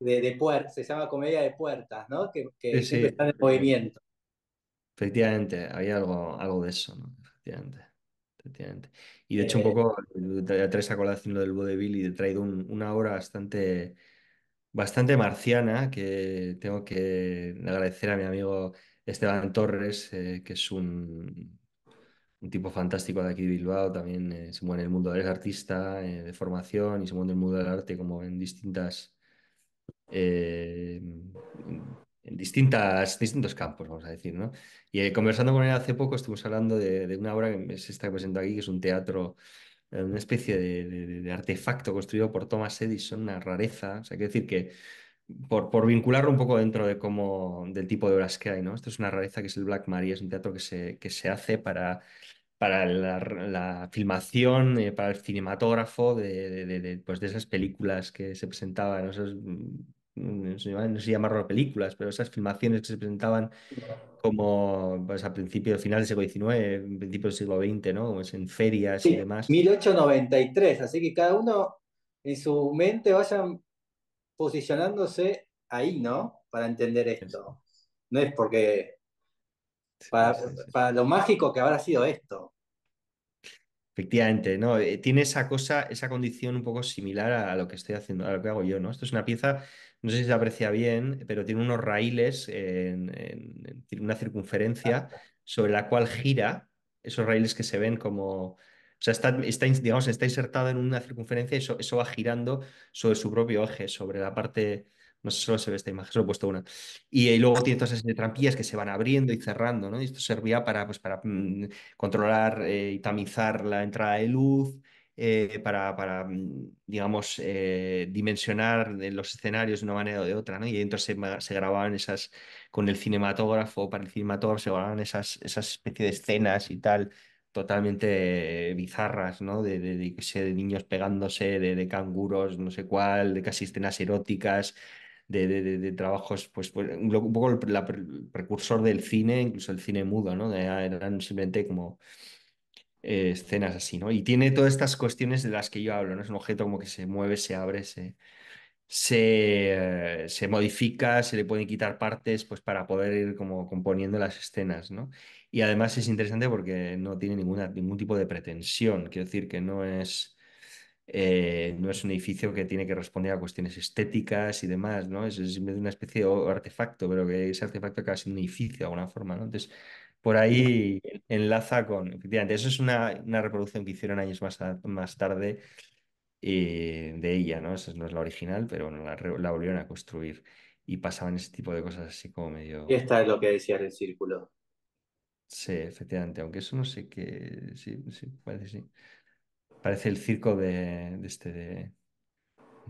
los se llama comedia de puertas, ¿no? Que, que siempre están en movimiento.
Efectivamente, había algo, algo de eso, ¿no? Efectivamente. Efectivamente. Y de hecho, un eh, poco poco tres a colación lo del vodevil y he traído una obra bastante, bastante marciana que tengo que agradecer a mi amigo Esteban Torres, eh, que es un, un tipo fantástico de aquí de Bilbao. También eh, se mueve en el mundo, es artista de formación y se mueve en el mundo del arte como en distintas en distintas, distintos campos, vamos a decir, ¿no? Y eh, conversando con él hace poco estuvimos hablando de, una obra que se está presentando aquí, que es un teatro, eh, una especie de, artefacto construido por Thomas Edison, una rareza, o sea, quiero decir que por, por, vincularlo un poco dentro de cómo, del tipo de obras que hay, ¿no? Esto es una rareza que es el Black Maria, es un teatro que se, que se hace para, para la, filmación, eh, para el cinematógrafo de, pues de, esas películas que se presentaban, mm, no se llamaron películas, pero esas filmaciones que se presentaban como pues, a principios, final del siglo XIX, principios del siglo XX, ¿no? Pues en ferias y demás. 1893,
así que cada uno en su mente vayan posicionándose ahí, ¿no? Para entender esto. No es porque... Para, para lo mágico que habrá sido esto.
Efectivamente, ¿no? Eh, tiene esa cosa, esa condición un poco similar a lo que estoy haciendo, a lo que hago yo, ¿no? Esto es una pieza no sé si se aprecia bien, pero tiene unos raíles, en, una circunferencia sobre la cual gira esos raíles que se ven como... O sea, está, está insertado en una circunferencia y eso, va girando sobre su propio eje, sobre la parte... No sé, solo se ve esta imagen, solo he puesto una. Y, luego tiene todas esas trampillas que se van abriendo y cerrando, ¿no? Y esto servía para, pues, para mm, controlar eh, y tamizar la entrada de luz, eh, para, mm, digamos, eh, dimensionar los escenarios de una manera o de otra, ¿no? Y entonces se, grababan esas, con el cinematógrafo, para el cinematógrafo se grababan esas, esas especies de escenas y tal, totalmente bizarras, ¿no? De, de, niños pegándose, de, canguros, no sé cuál, de casi escenas eróticas, de, trabajos, pues, pues un poco el precursor del cine, incluso el cine mudo, ¿no? Eran simplemente como eh, escenas así, ¿no? Y tiene todas estas cuestiones de las que yo hablo, ¿no? Es un objeto como que se mueve, se abre, se, se, se modifica, se le pueden quitar partes pues, para poder ir como componiendo las escenas, ¿no? Y además es interesante porque no tiene ninguna, ningún tipo de pretensión, quiero decir que no es... Eh, no es un edificio que tiene que responder a cuestiones estéticas y demás, ¿no? Es, es una especie de artefacto, pero que ese artefacto acaba siendo un edificio de alguna forma, ¿no? Entonces, por ahí enlaza con, efectivamente, eso es una, reproducción que hicieron años más, más tarde eh, de ella, ¿no? Esa no es la original, pero bueno, la, volvieron a construir y pasaban ese tipo de cosas así como medio... Y esta es lo
que decía el círculo.
Sí, efectivamente, aunque eso no sé qué, sí, sí, parece sí. Parece el circo de, este, de...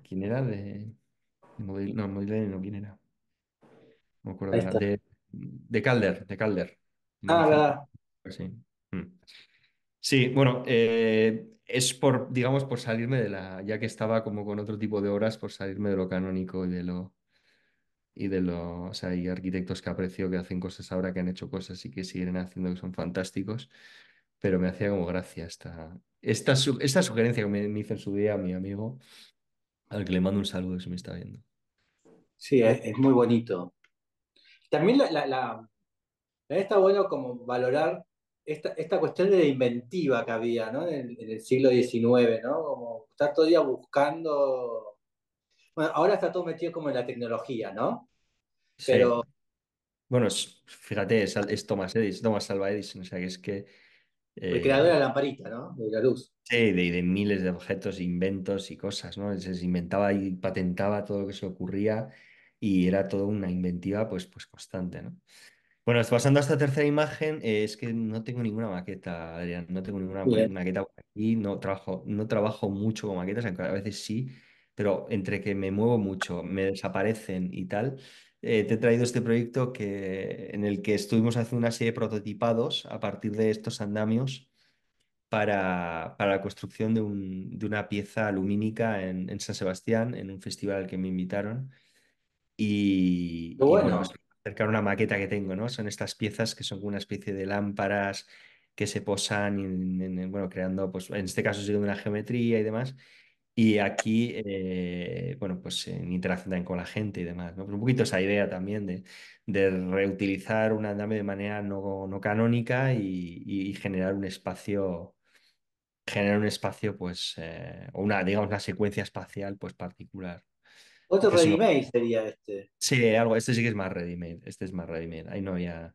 ¿Quién era? De... No, no, ¿quién era? me acuerdo. de Calder, de Calder. Ah, verdad. Sí. Mm. Sí, bueno, eh, es por, digamos, por salirme de la, ya que estaba como con otro tipo de obras, por salirme de lo canónico y de lo, y de lo, o sea, hay arquitectos que aprecio que hacen cosas ahora, que han hecho cosas y que siguen haciendo que son fantásticos, pero me hacía como gracia esta, esta, sugerencia que me, hizo en su día mi amigo, al que le mando un saludo si me está viendo. Sí, es, muy bonito. También la
está bueno como valorar esta, esta cuestión de la inventiva que había ¿no? en, el
siglo XIX,
¿no? Como estar todo día buscando. Bueno, ahora está todo metido como en la tecnología, ¿no? Pero.
Bueno, fíjate, es, Thomas Edison, Thomas Alva Edison, o sea que es que. el eh, creador de la lamparita, ¿no? De la luz. Sí, de, de miles de objetos, inventos y cosas, ¿no? Se inventaba y patentaba todo lo que se ocurría y era toda una inventiva, pues, pues constante, ¿no? Bueno, pasando a esta tercera imagen, eh, es que no tengo ninguna maqueta, Adrián, no tengo ninguna maqueta por aquí, no trabajo, no trabajo mucho con maquetas, aunque a veces sí, pero entre que me muevo mucho, me desaparecen y tal, eh, te he traído este proyecto que, en el que estuvimos haciendo una serie de prototipados a partir de estos andamios para, para la construcción de, una pieza alumínica en, San Sebastián, en un festival al que me invitaron. Y, bueno acercar una maqueta que tengo, ¿no? Son estas piezas que son una especie de lámparas que se posan, bueno, creando, pues en este caso siguiendo una geometría y demás. Y aquí, eh, bueno, pues en eh, interacción también con la gente y demás, ¿no? Pues un poquito esa idea también de, reutilizar un andamio de manera no, canónica y, generar un espacio, generar un espacio, pues, eh, o una, digamos, una secuencia espacial, pues, particular.
Otro ready sería este.
Sí, algo. Este sí que es más ready Este es más ready Ahí no había.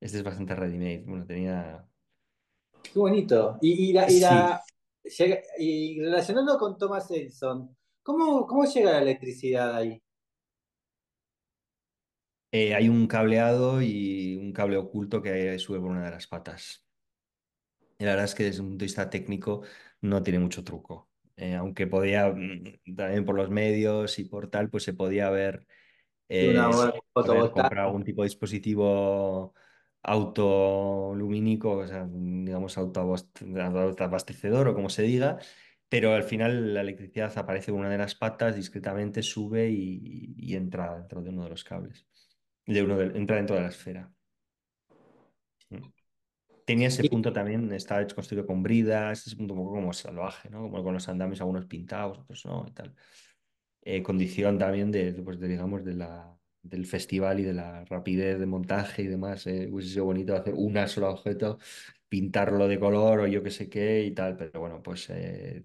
Este es bastante ready Bueno, tenía.
Qué bonito. Y, y, relacionando con Thomas Edison, ¿cómo, cómo llega la electricidad ahí?
Eh, hay un cableado y un cable oculto que sube por una de las patas. Y la verdad es que desde un punto de vista técnico no tiene mucho truco. Eh, aunque podía mm, también por los medios y por tal, pues se podía ver eh, algún tipo de dispositivo autolumínico, o sea, digamos autoabastecedor o como se diga, pero al final la electricidad aparece en una de las patas, discretamente sube y, entra dentro de uno de los cables, de uno entra dentro de la esfera tenía ese punto también, estaba construido con bridas, ese punto un poco como salvaje, ¿no? Como con los andamios, algunos pintados, otros no, y tal. Eh, condición también de, pues, de, digamos, de la, del festival y de la rapidez de montaje y demás. Eh, hubiese sido bonito hacer un sola objeto, pintarlo de color o yo qué sé qué y tal, pero bueno, pues eh,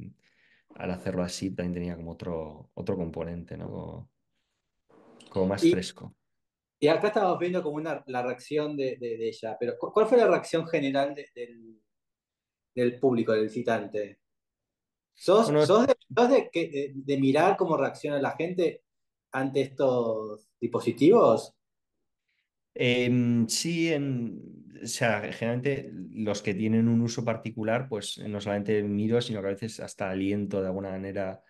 al hacerlo así también tenía como otro, otro componente, ¿no? Como, más fresco.
Y acá estábamos viendo como la reacción de, ella, pero ¿cuál fue la reacción general del, público, del visitante? ¿Sos, de, mirar cómo reacciona la gente
ante estos dispositivos? Em, sí, en, o sea, generalmente los que tienen un uso particular, pues no solamente miro, sino que a veces hasta aliento de alguna manera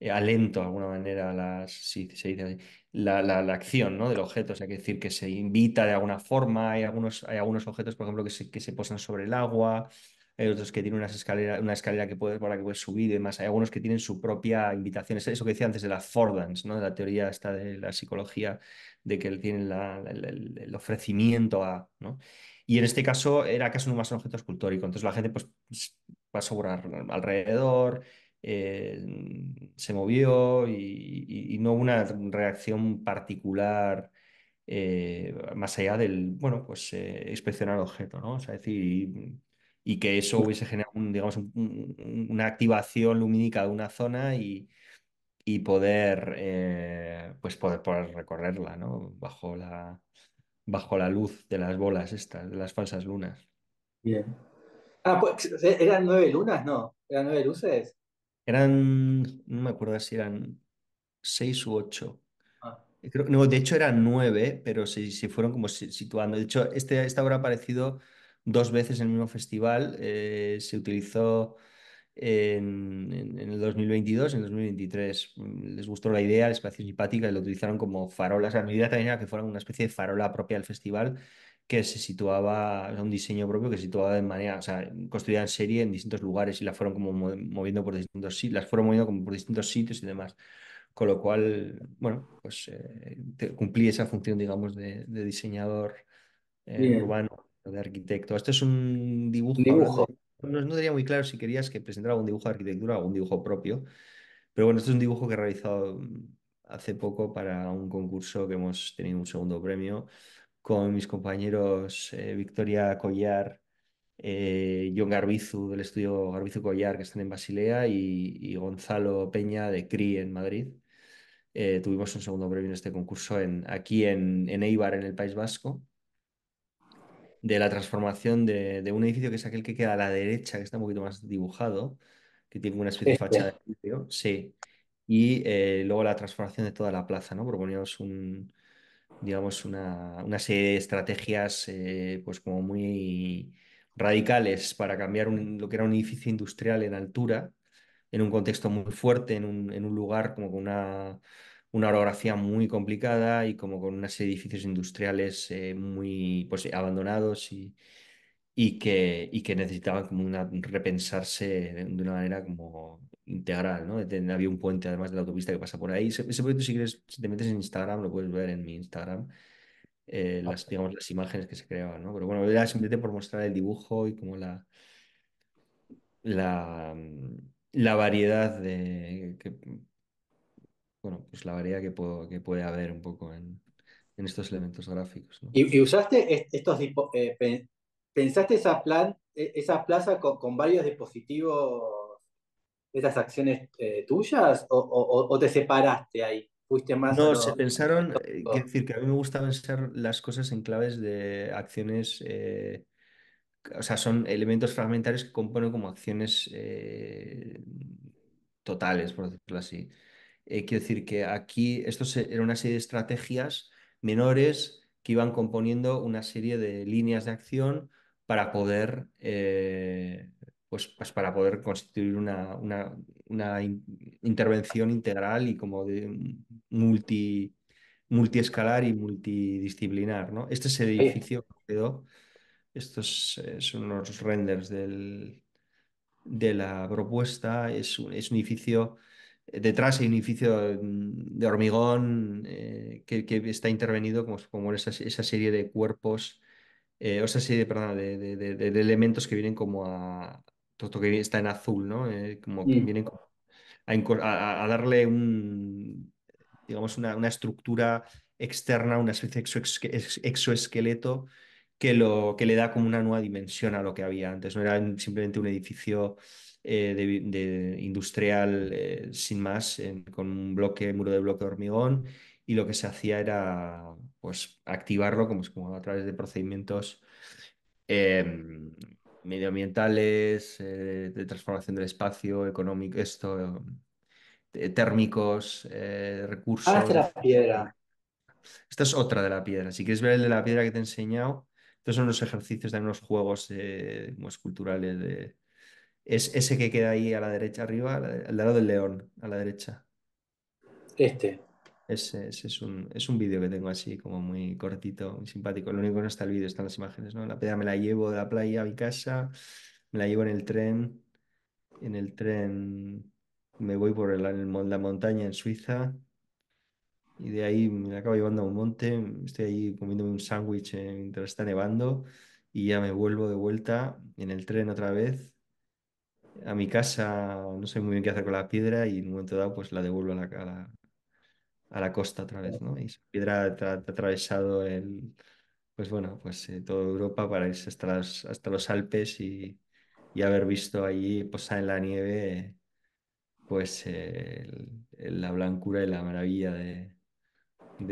eh, alento de alguna manera las, la, acción ¿no? del objeto, o sea, que decir que se invita de alguna forma, hay algunos, hay algunos objetos, por ejemplo, que se, que se posan sobre el agua, hay otros que tienen escalera, una escalera que puedes, para que puedes subir y demás, hay algunos que tienen su propia invitación, eso que decía antes de la affordance, ¿no? de la teoría esta de la psicología, de que tienen la, el, ofrecimiento a... ¿no? Y en este caso era casi no más un objeto escultórico, entonces la gente pues, a sobrar alrededor, eh, se movió y, no hubo una reacción particular eh, más allá del, bueno, pues eh, inspeccionar objeto, ¿no? decir, y, que eso hubiese generado, digamos, una activación lumínica de una zona y, poder, pues poder, recorrerla, Bajo la, bajo la luz de las bolas estas, de las falsas lunas. Bien.
Ah, pues, ¿eran nueve lunas? No, eran nueve luces.
Eran, no me acuerdo si eran seis u ocho. Ah. no, de hecho eran nueve, pero se, se fueron como situando. De hecho, este, esta obra ha aparecido dos veces en el mismo festival. Eh, se utilizó en, el 2022 en el 2023. Mm, les gustó la idea, el espacio simpática y lo utilizaron como farolas a también era que fueron una especie de farola propia del festival que se situaba, un diseño propio que se situaba de manera, o sea, construida en serie en distintos lugares y la fueron como moviendo por distintos sitios, las fueron moviendo como por distintos sitios y demás. Con lo cual, bueno, pues eh, cumplí esa función, digamos, de, diseñador
eh, urbano,
de arquitecto. Esto es un dibujo. No, no, muy claro si querías que presentara un dibujo de arquitectura o un dibujo propio, pero bueno, esto es un dibujo que he realizado mm, hace poco para un concurso que hemos tenido un segundo premio con mis compañeros eh, Victoria Collar, eh, John Garbizu del estudio Garbizu Collar, que están en Basilea, y, Gonzalo Peña de CRI en Madrid. Eh, tuvimos un segundo premio en este concurso en, aquí en, Eibar, en el País Vasco, de la transformación de, un edificio que es aquel que queda a la derecha, que está un poquito más dibujado, que tiene una especie de fachada de sí. Y luego la transformación de toda la plaza, ¿no? Proponíamos un, digamos, una, serie de estrategias eh, pues como muy radicales para cambiar lo que era un edificio industrial en altura, en un contexto muy fuerte, en un, lugar como con una, orografía muy complicada y como con unos edificios industriales eh, muy pues, abandonados y, y, que, que necesitaban como una, repensarse de una manera como integral, ¿no? Había un puente además de la autopista que pasa por ahí. Ese, proyecto, si quieres, te metes en Instagram, lo puedes ver en mi Instagram, eh, ah. las, digamos, las imágenes que se creaban, ¿no? Pero bueno, era simplemente por mostrar el dibujo y como la, la, mm, la variedad de... Que, bueno, pues la variedad que, puedo, que puede haber un poco en, estos elementos gráficos. ¿Y,
usaste estos... Eh, ¿Pensaste esa, plan, e-, esa plaza con varios dispositivos esas acciones eh, tuyas o, te separaste ahí? ¿Fuiste más no, se
pensaron, eh, quiero decir que a mí me gustaban pensar las cosas en claves de acciones, eh, o sea, son elementos fragmentarios que componen como acciones totales, por decirlo así. quiero decir que aquí esto era una serie de estrategias menores que iban componiendo una serie de líneas de acción para poder pues, pues, para poder constituir una, intervención integral y como de multi, multiescalar y multidisciplinar. ¿no? Este es el edificio quedó. Estos son los renders del, de la propuesta. Es un, edificio, eh, detrás hay un edificio mm, de hormigón eh, que, está intervenido como, como esa, esa serie de cuerpos eh, o esa serie perdón, de, elementos que vienen como a, todo que está en azul, ¿no? Eh, como que a, darle un, digamos, una, estructura externa, una especie de exoesqueleto que, lo, que le da como una nueva dimensión a lo que había antes. No era simplemente un edificio eh, de, industrial eh, sin más, con un bloque, muro de bloque de hormigón, y lo que se hacía era pues, activarlo como, como a través de procedimientos em, medioambientales, eh, de transformación del espacio, económico, esto, eh, térmicos, eh, ah, este recursos. piedra. Esta es otra de la piedra. Si quieres ver el de la piedra que te he enseñado, estos son los ejercicios de unos juegos culturales. esculturales. De... Es ese que queda ahí a la derecha arriba, al lado del león, a la derecha. Este es un, vídeo que tengo así, como muy cortito, muy simpático. Lo único que no está el vídeo están las imágenes, ¿no? La piedra me la llevo de la playa a mi casa, me la llevo en el tren, en el tren me voy por el, la montaña en Suiza y de ahí me la acabo llevando a un monte, estoy ahí comiéndome un sándwich eh, mientras está nevando y ya me vuelvo de vuelta en el tren otra vez a mi casa, no sé muy bien qué hacer con la piedra y en un momento dado pues la devuelvo a la, a la, a la costa otra vez, ¿no? Y piedra ha atravesado el, pues bueno, pues eh, toda Europa para irse hasta, hasta los Alpes y, haber visto allí posar en la nieve, pues eh, la blancura y la maravilla de,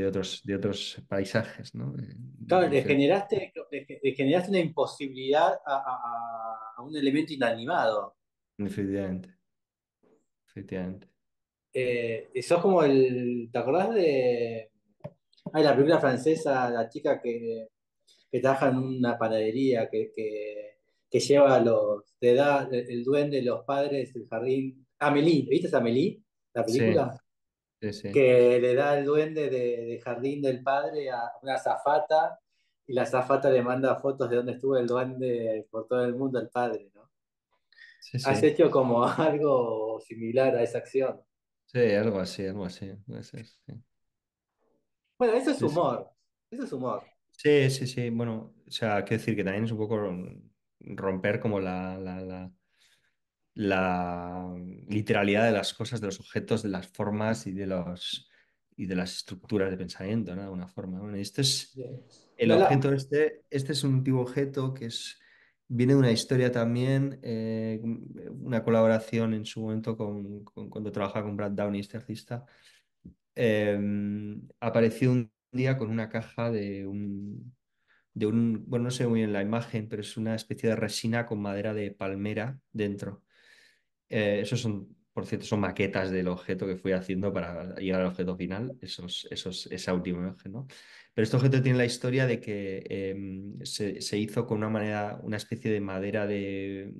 otros, de otros paisajes, ¿no? Eh, claro, generaste,
generaste una imposibilidad a, un elemento inanimado.
definitivamente Efectivamente
eso eh, es como el. ¿Te acordás de. la película francesa, la chica que, que trabaja en una panadería, que, que, lleva los. Te da el, duende, los padres, el jardín. Amélie, ¿viste esa Amélie? La película.
que le
da el duende de, jardín del padre a una zafata y la zafata le manda fotos de dónde estuvo el duende por todo el mundo el padre, ¿no? Has hecho como [LAUGHS] algo similar a esa acción.
Sí, algo así, algo así.
Bueno, eso es humor, eso es humor.
Sí, sí, sí. Bueno, o sea, quiero decir que también es un poco romper como la, la, literalidad de las cosas, de los objetos, de las formas y de los y de las estructuras de pensamiento, ¿no? De alguna forma. Bueno, este es el objeto este, este es un tipo objeto que es viene de una historia también, eh, mm, una colaboración en su momento con, cuando trabaja con Brad Downey, este artista. Em, apareció un día con una caja de un, de un, bueno, no sé muy bien la imagen, pero es una especie de resina con madera de palmera dentro. Eh, esos son por cierto, son maquetas del objeto que fui haciendo para llegar al objeto final, esos, esos, esa última imagen, ¿no? Pero este objeto tiene la historia de que em, se, hizo con una manera, una especie de madera de,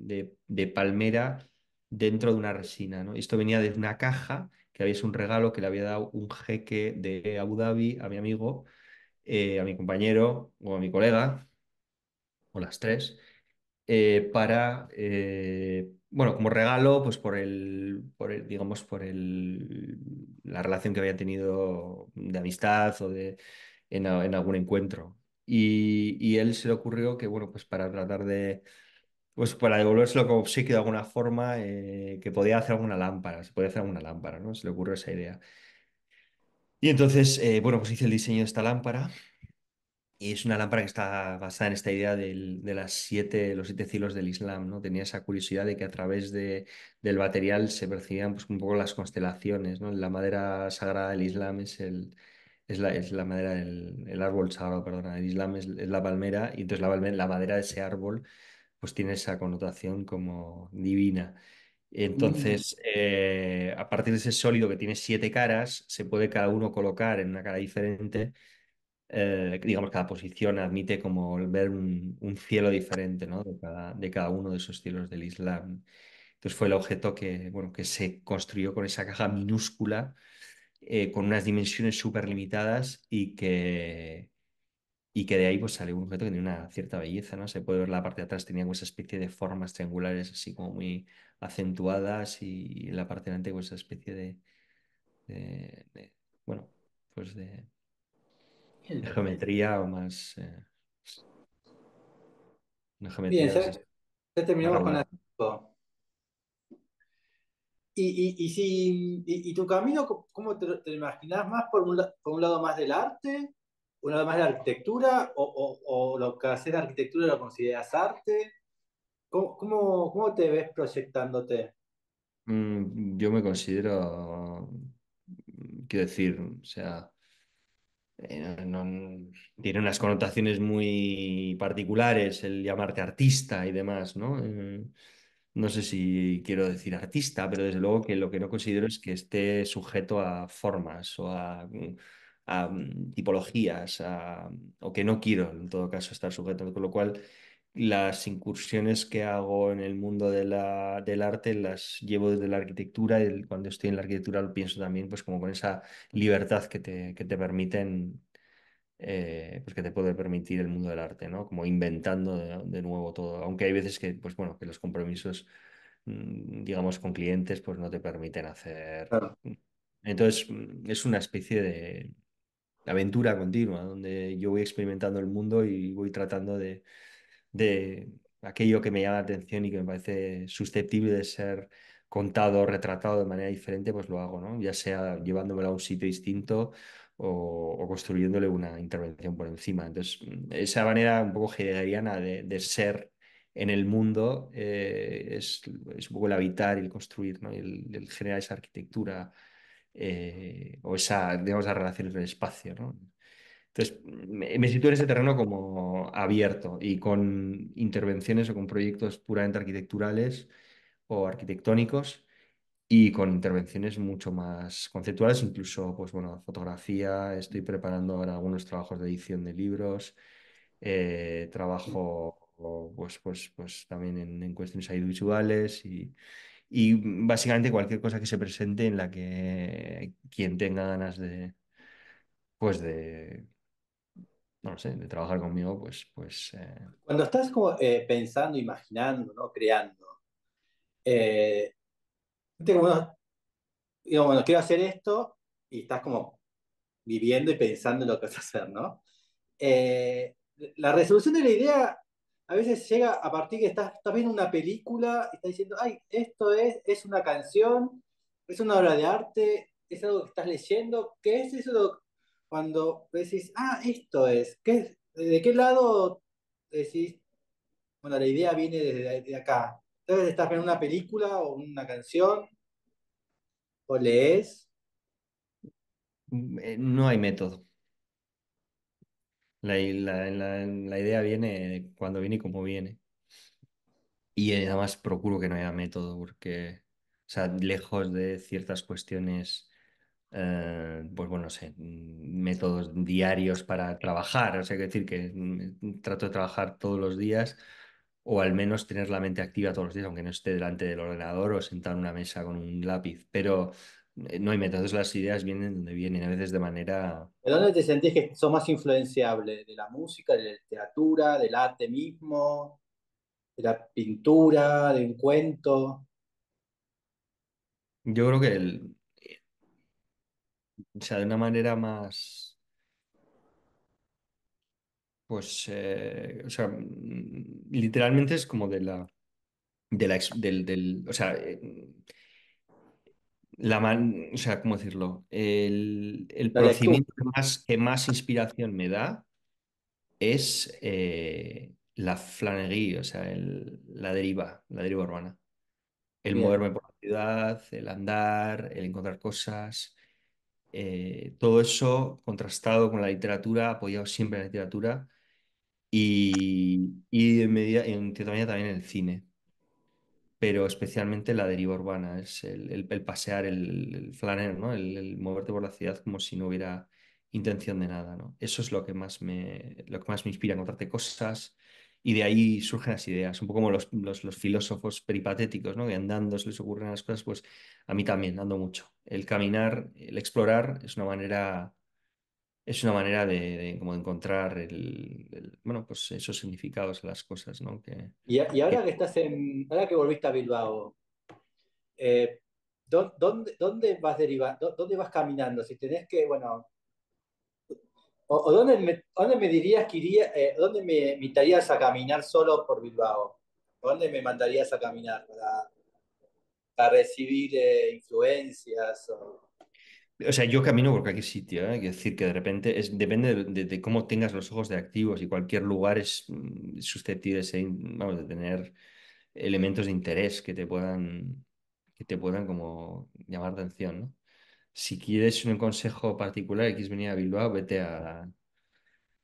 palmera dentro de una resina, ¿no? esto venía de una caja que había sido un regalo que le había dado un jeque de Abu Dhabi a mi amigo, eh, a mi compañero o a mi colega, o las tres, eh, para, eh, bueno, como regalo, pues por el, por digamos, por el, la relación que había tenido de amistad o de, en, algún encuentro. Y, y, él se le ocurrió que, bueno, pues para tratar de, pues para devolvérselo como obsequio de alguna forma, eh, que podía hacer alguna lámpara, se podía hacer alguna lámpara, ¿no? Se le ocurrió esa idea. Y entonces, eh, bueno, pues hice el diseño de esta lámpara y es una lámpara que está basada en esta idea de las siete, los siete cielos del Islam, ¿no? Tenía esa curiosidad de que a través del material se percibían pues, un poco las constelaciones, La madera sagrada del Islam es la, madera del árbol sagrado, perdona, del Islam es, la palmera, y entonces la, madera de ese árbol pues tiene esa connotación como divina. Entonces, eh, a partir de ese sólido que tiene siete caras, se puede cada uno colocar en una cara diferente eh, digamos, cada posición admite como ver un, cielo diferente de, cada, uno de esos cielos del Islam. Entonces fue el objeto que, bueno, que se construyó con esa caja minúscula, eh, con unas dimensiones súper limitadas y que, y que de ahí pues, salió un objeto que tenía una cierta belleza. ¿no? Se puede ver la parte de atrás, tenía esa especie de formas triangulares así como muy acentuadas y, la parte delante con pues, esa especie de bueno, pues de, geometría o más. Eh, geometría. Bien,
ya, terminamos con la y, y, si, y, tu camino, ¿cómo te, te imaginas más por un, por un, lado más del arte, un lado más de la arquitectura, o, lo que haces de arquitectura lo consideras arte? ¿Cómo, cómo, te ves proyectándote?
Mm, yo me considero, mm, quiero decir, o sea, eh, no, tiene unas connotaciones muy particulares el llamarte artista y demás, ¿no? Eh, no sé si quiero decir artista, pero desde luego que lo que no considero es que esté sujeto a formas o a, mm, mm, tipologías, o que no quiero en todo caso estar sujeto, con lo cual las incursiones que hago en el mundo de la, del arte las llevo desde la arquitectura y cuando estoy en la arquitectura lo pienso también pues como con esa libertad que te, que te permiten eh, pues que te puede permitir el mundo del arte, ¿no? Como inventando de, nuevo todo, aunque hay veces que pues bueno, que los compromisos mm, digamos con clientes pues no te permiten hacer entonces mm, es una especie de aventura continua donde yo voy experimentando el mundo y voy tratando de, de aquello que me llama la atención y que me parece susceptible de ser contado o retratado de manera diferente, pues lo hago, ¿no? Ya sea llevándomelo a un sitio distinto o, construyéndole una intervención por encima. Entonces, mm, esa manera un poco heideggeriana de, ser en el mundo eh, es, un poco el habitar y el construir, ¿no? el, generar esa arquitectura eh, o esa, digamos, las relaciones del espacio, ¿no? Entonces, me, sitúo en ese terreno como abierto y con intervenciones o con proyectos puramente arquitecturales o arquitectónicos y con intervenciones mucho más conceptuales, incluso, pues bueno, fotografía, estoy preparando ahora algunos trabajos de edición de libros, eh, trabajo pues, pues, pues también en, cuestiones audiovisuales y, y básicamente cualquier cosa que se presente en la que quien tenga ganas de, pues de, no lo sé, de trabajar conmigo, pues... pues eh, Cuando
estás como, eh, pensando, imaginando, ¿no? creando, eh, tengo digo, bueno, quiero hacer esto y estás como viviendo y pensando en lo que vas a hacer, ¿no? la resolución de la idea a veces llega a partir que estás, estás viendo una película y estás diciendo, ay, esto es, es una canción, es una obra de arte, es algo que estás leyendo, ¿qué es eso cuando decís, ah, esto es, ¿qué, ¿de qué lado decís, bueno, la idea viene desde de acá? Entonces estás viendo una película o una canción o lees.
Mm, eh, no hay método. La, idea viene cuando viene y como viene. Y además procuro que no haya método porque, o sea, lejos de ciertas cuestiones, eh, pues bueno, no sé, métodos diarios para trabajar, o sea, que decir que mm, trato de trabajar todos los días o al menos tener la mente activa todos los días, aunque no esté delante del ordenador o sentado en una mesa con un lápiz, pero eh, no hay métodos, las ideas vienen donde vienen, a veces de manera...
¿De dónde te sentís que son más influenciable? ¿De la música, de la literatura, del arte mismo, de la pintura, de un cuento?
Yo creo que el, o sea, de una manera más, pues, eh, o sea, mm, literalmente es como de la, la, o sea, eh, la ¿cómo decirlo? El, el procedimiento que más, que más inspiración me da es eh, la flanería, o sea, la deriva, la deriva urbana. El moverme por la ciudad, el andar, el encontrar cosas. Eh, todo eso contrastado con la literatura, apoyado siempre en la literatura y, y en, en cierta medida también el cine, pero especialmente la deriva urbana, es el, el, pasear, el, el flaner, el, moverte por la ciudad como si no hubiera intención de nada. Eso es lo que, más me, lo que más me inspira, encontrarte cosas, y de ahí surgen las ideas, un poco como los, filósofos peripatéticos, ¿no? que andando se les ocurren las cosas, pues a mí también, ando mucho. El caminar, el explorar es una manera, es una manera de, como encontrar el, bueno, pues esos significados a las cosas. ¿no? y, y ahora que...
estás en, ahora que volviste a Bilbao, eh, ¿dónde, ¿dónde, vas derivando, dónde vas caminando? Si tenés que, bueno, ¿O, dónde, me, dirías que iría, eh, dónde me invitarías a caminar solo por Bilbao? ¿Dónde me mandarías a caminar para, recibir eh, influencias? O...
sea, yo camino por cualquier sitio, ¿eh? Quiero decir que de repente depende de, cómo tengas los ojos de activos y cualquier lugar es mm, susceptible de, vamos, de tener elementos de interés que te puedan, que te puedan como llamar atención, ¿no? si quieres un consejo particular y quieres venir a Bilbao, vete a,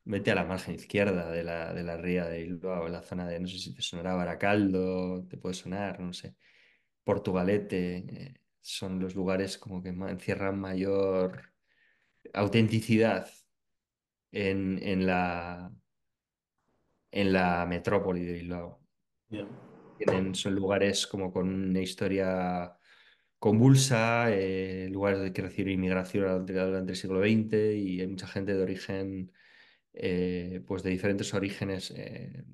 vete a la margen izquierda de la, de la ría de Bilbao, en la zona de, no sé si te sonará Baracaldo, te puede sonar, no sé, Portugalete, eh, son los lugares como que encierran mayor autenticidad en, la, en la metrópoli de Bilbao. Tienen, son lugares como con una historia convulsa, eh, lugares que reciben inmigración durante el siglo XX y hay mucha gente de origen, eh, pues de diferentes orígenes eh,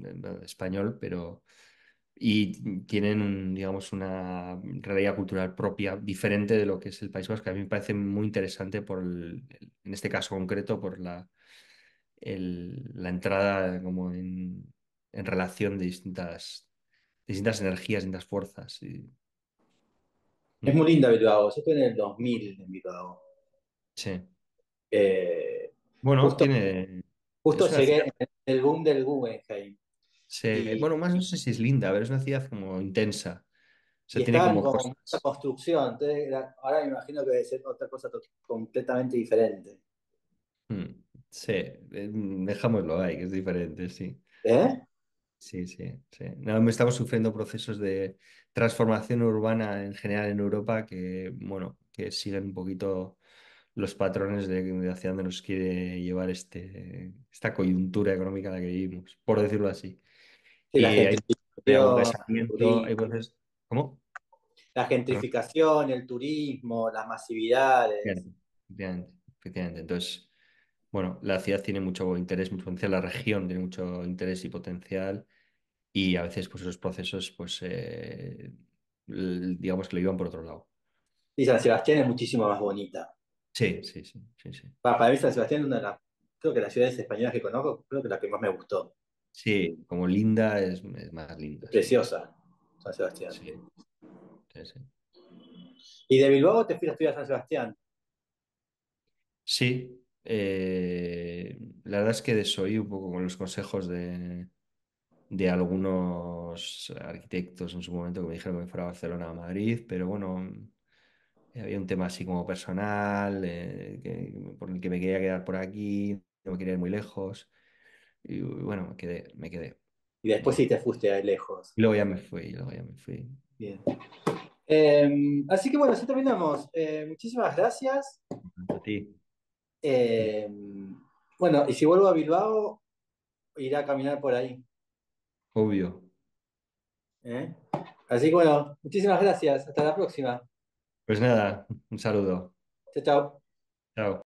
español, pero y tienen, digamos, una realidad cultural propia diferente de lo que es el País Vasco. A mí me parece muy interesante, en este caso concreto, por la, la entrada como en, en relación de distintas, distintas energías, distintas fuerzas. Y
es muy linda Bilbao. Yo estoy en el 2000 en Bilbao. Sí. Eh,
bueno, justo, tiene... justo llegué
en el boom del Guggenheim.
Sí. Eh, bueno, más no sé si es linda, pero es una ciudad como intensa. O tiene como,
esa construcción. Entonces, ahora me imagino que debe ser otra cosa completamente diferente.
Mm, sí, eh, mm, dejámoslo ahí, que es diferente, sí. ¿Eh? Sí, sí, sí. estamos sufriendo procesos de transformación urbana en general en Europa que, bueno, que siguen un poquito los patrones de, hacia dónde nos quiere llevar este, esta coyuntura económica en la que vivimos, por decirlo así. la
gentrificación, el turismo, las masividades.
Efectivamente, efectivamente. Entonces, bueno, la ciudad tiene mucho interés, mucho potencial, la región tiene mucho interés y potencial y a veces pues esos procesos pues eh, digamos que lo iban por otro lado.
Y San Sebastián es muchísimo más bonita.
Sí, sí, sí, sí, sí.
Para, mí San Sebastián es una de las, creo que las ciudades españolas que conozco, creo que la que más me gustó.
Sí, como linda es, más linda. Preciosa,
San Sebastián. Sí.
sí. ¿Y de Bilbao
te fui a estudiar a San Sebastián?
Sí, eh, la verdad es que desoí un poco con los consejos de, de algunos arquitectos en su momento que me dijeron que fuera a Barcelona o Madrid, pero bueno, eh, había un tema así como personal, eh, que, por el que me quería quedar por aquí, no me quería ir muy lejos, y bueno, me quedé, me quedé.
Y después sí te fuiste ahí lejos. Y
luego ya me fui, luego ya me fui.
Bien. Em, así que bueno, así terminamos. muchísimas gracias. A ti. Eh, bueno, y si vuelvo a Bilbao, iré a caminar por ahí. Obvio. ¿Eh? Así que bueno, muchísimas gracias. Hasta la próxima.
Pues nada, un saludo. Chao, chao. Chao.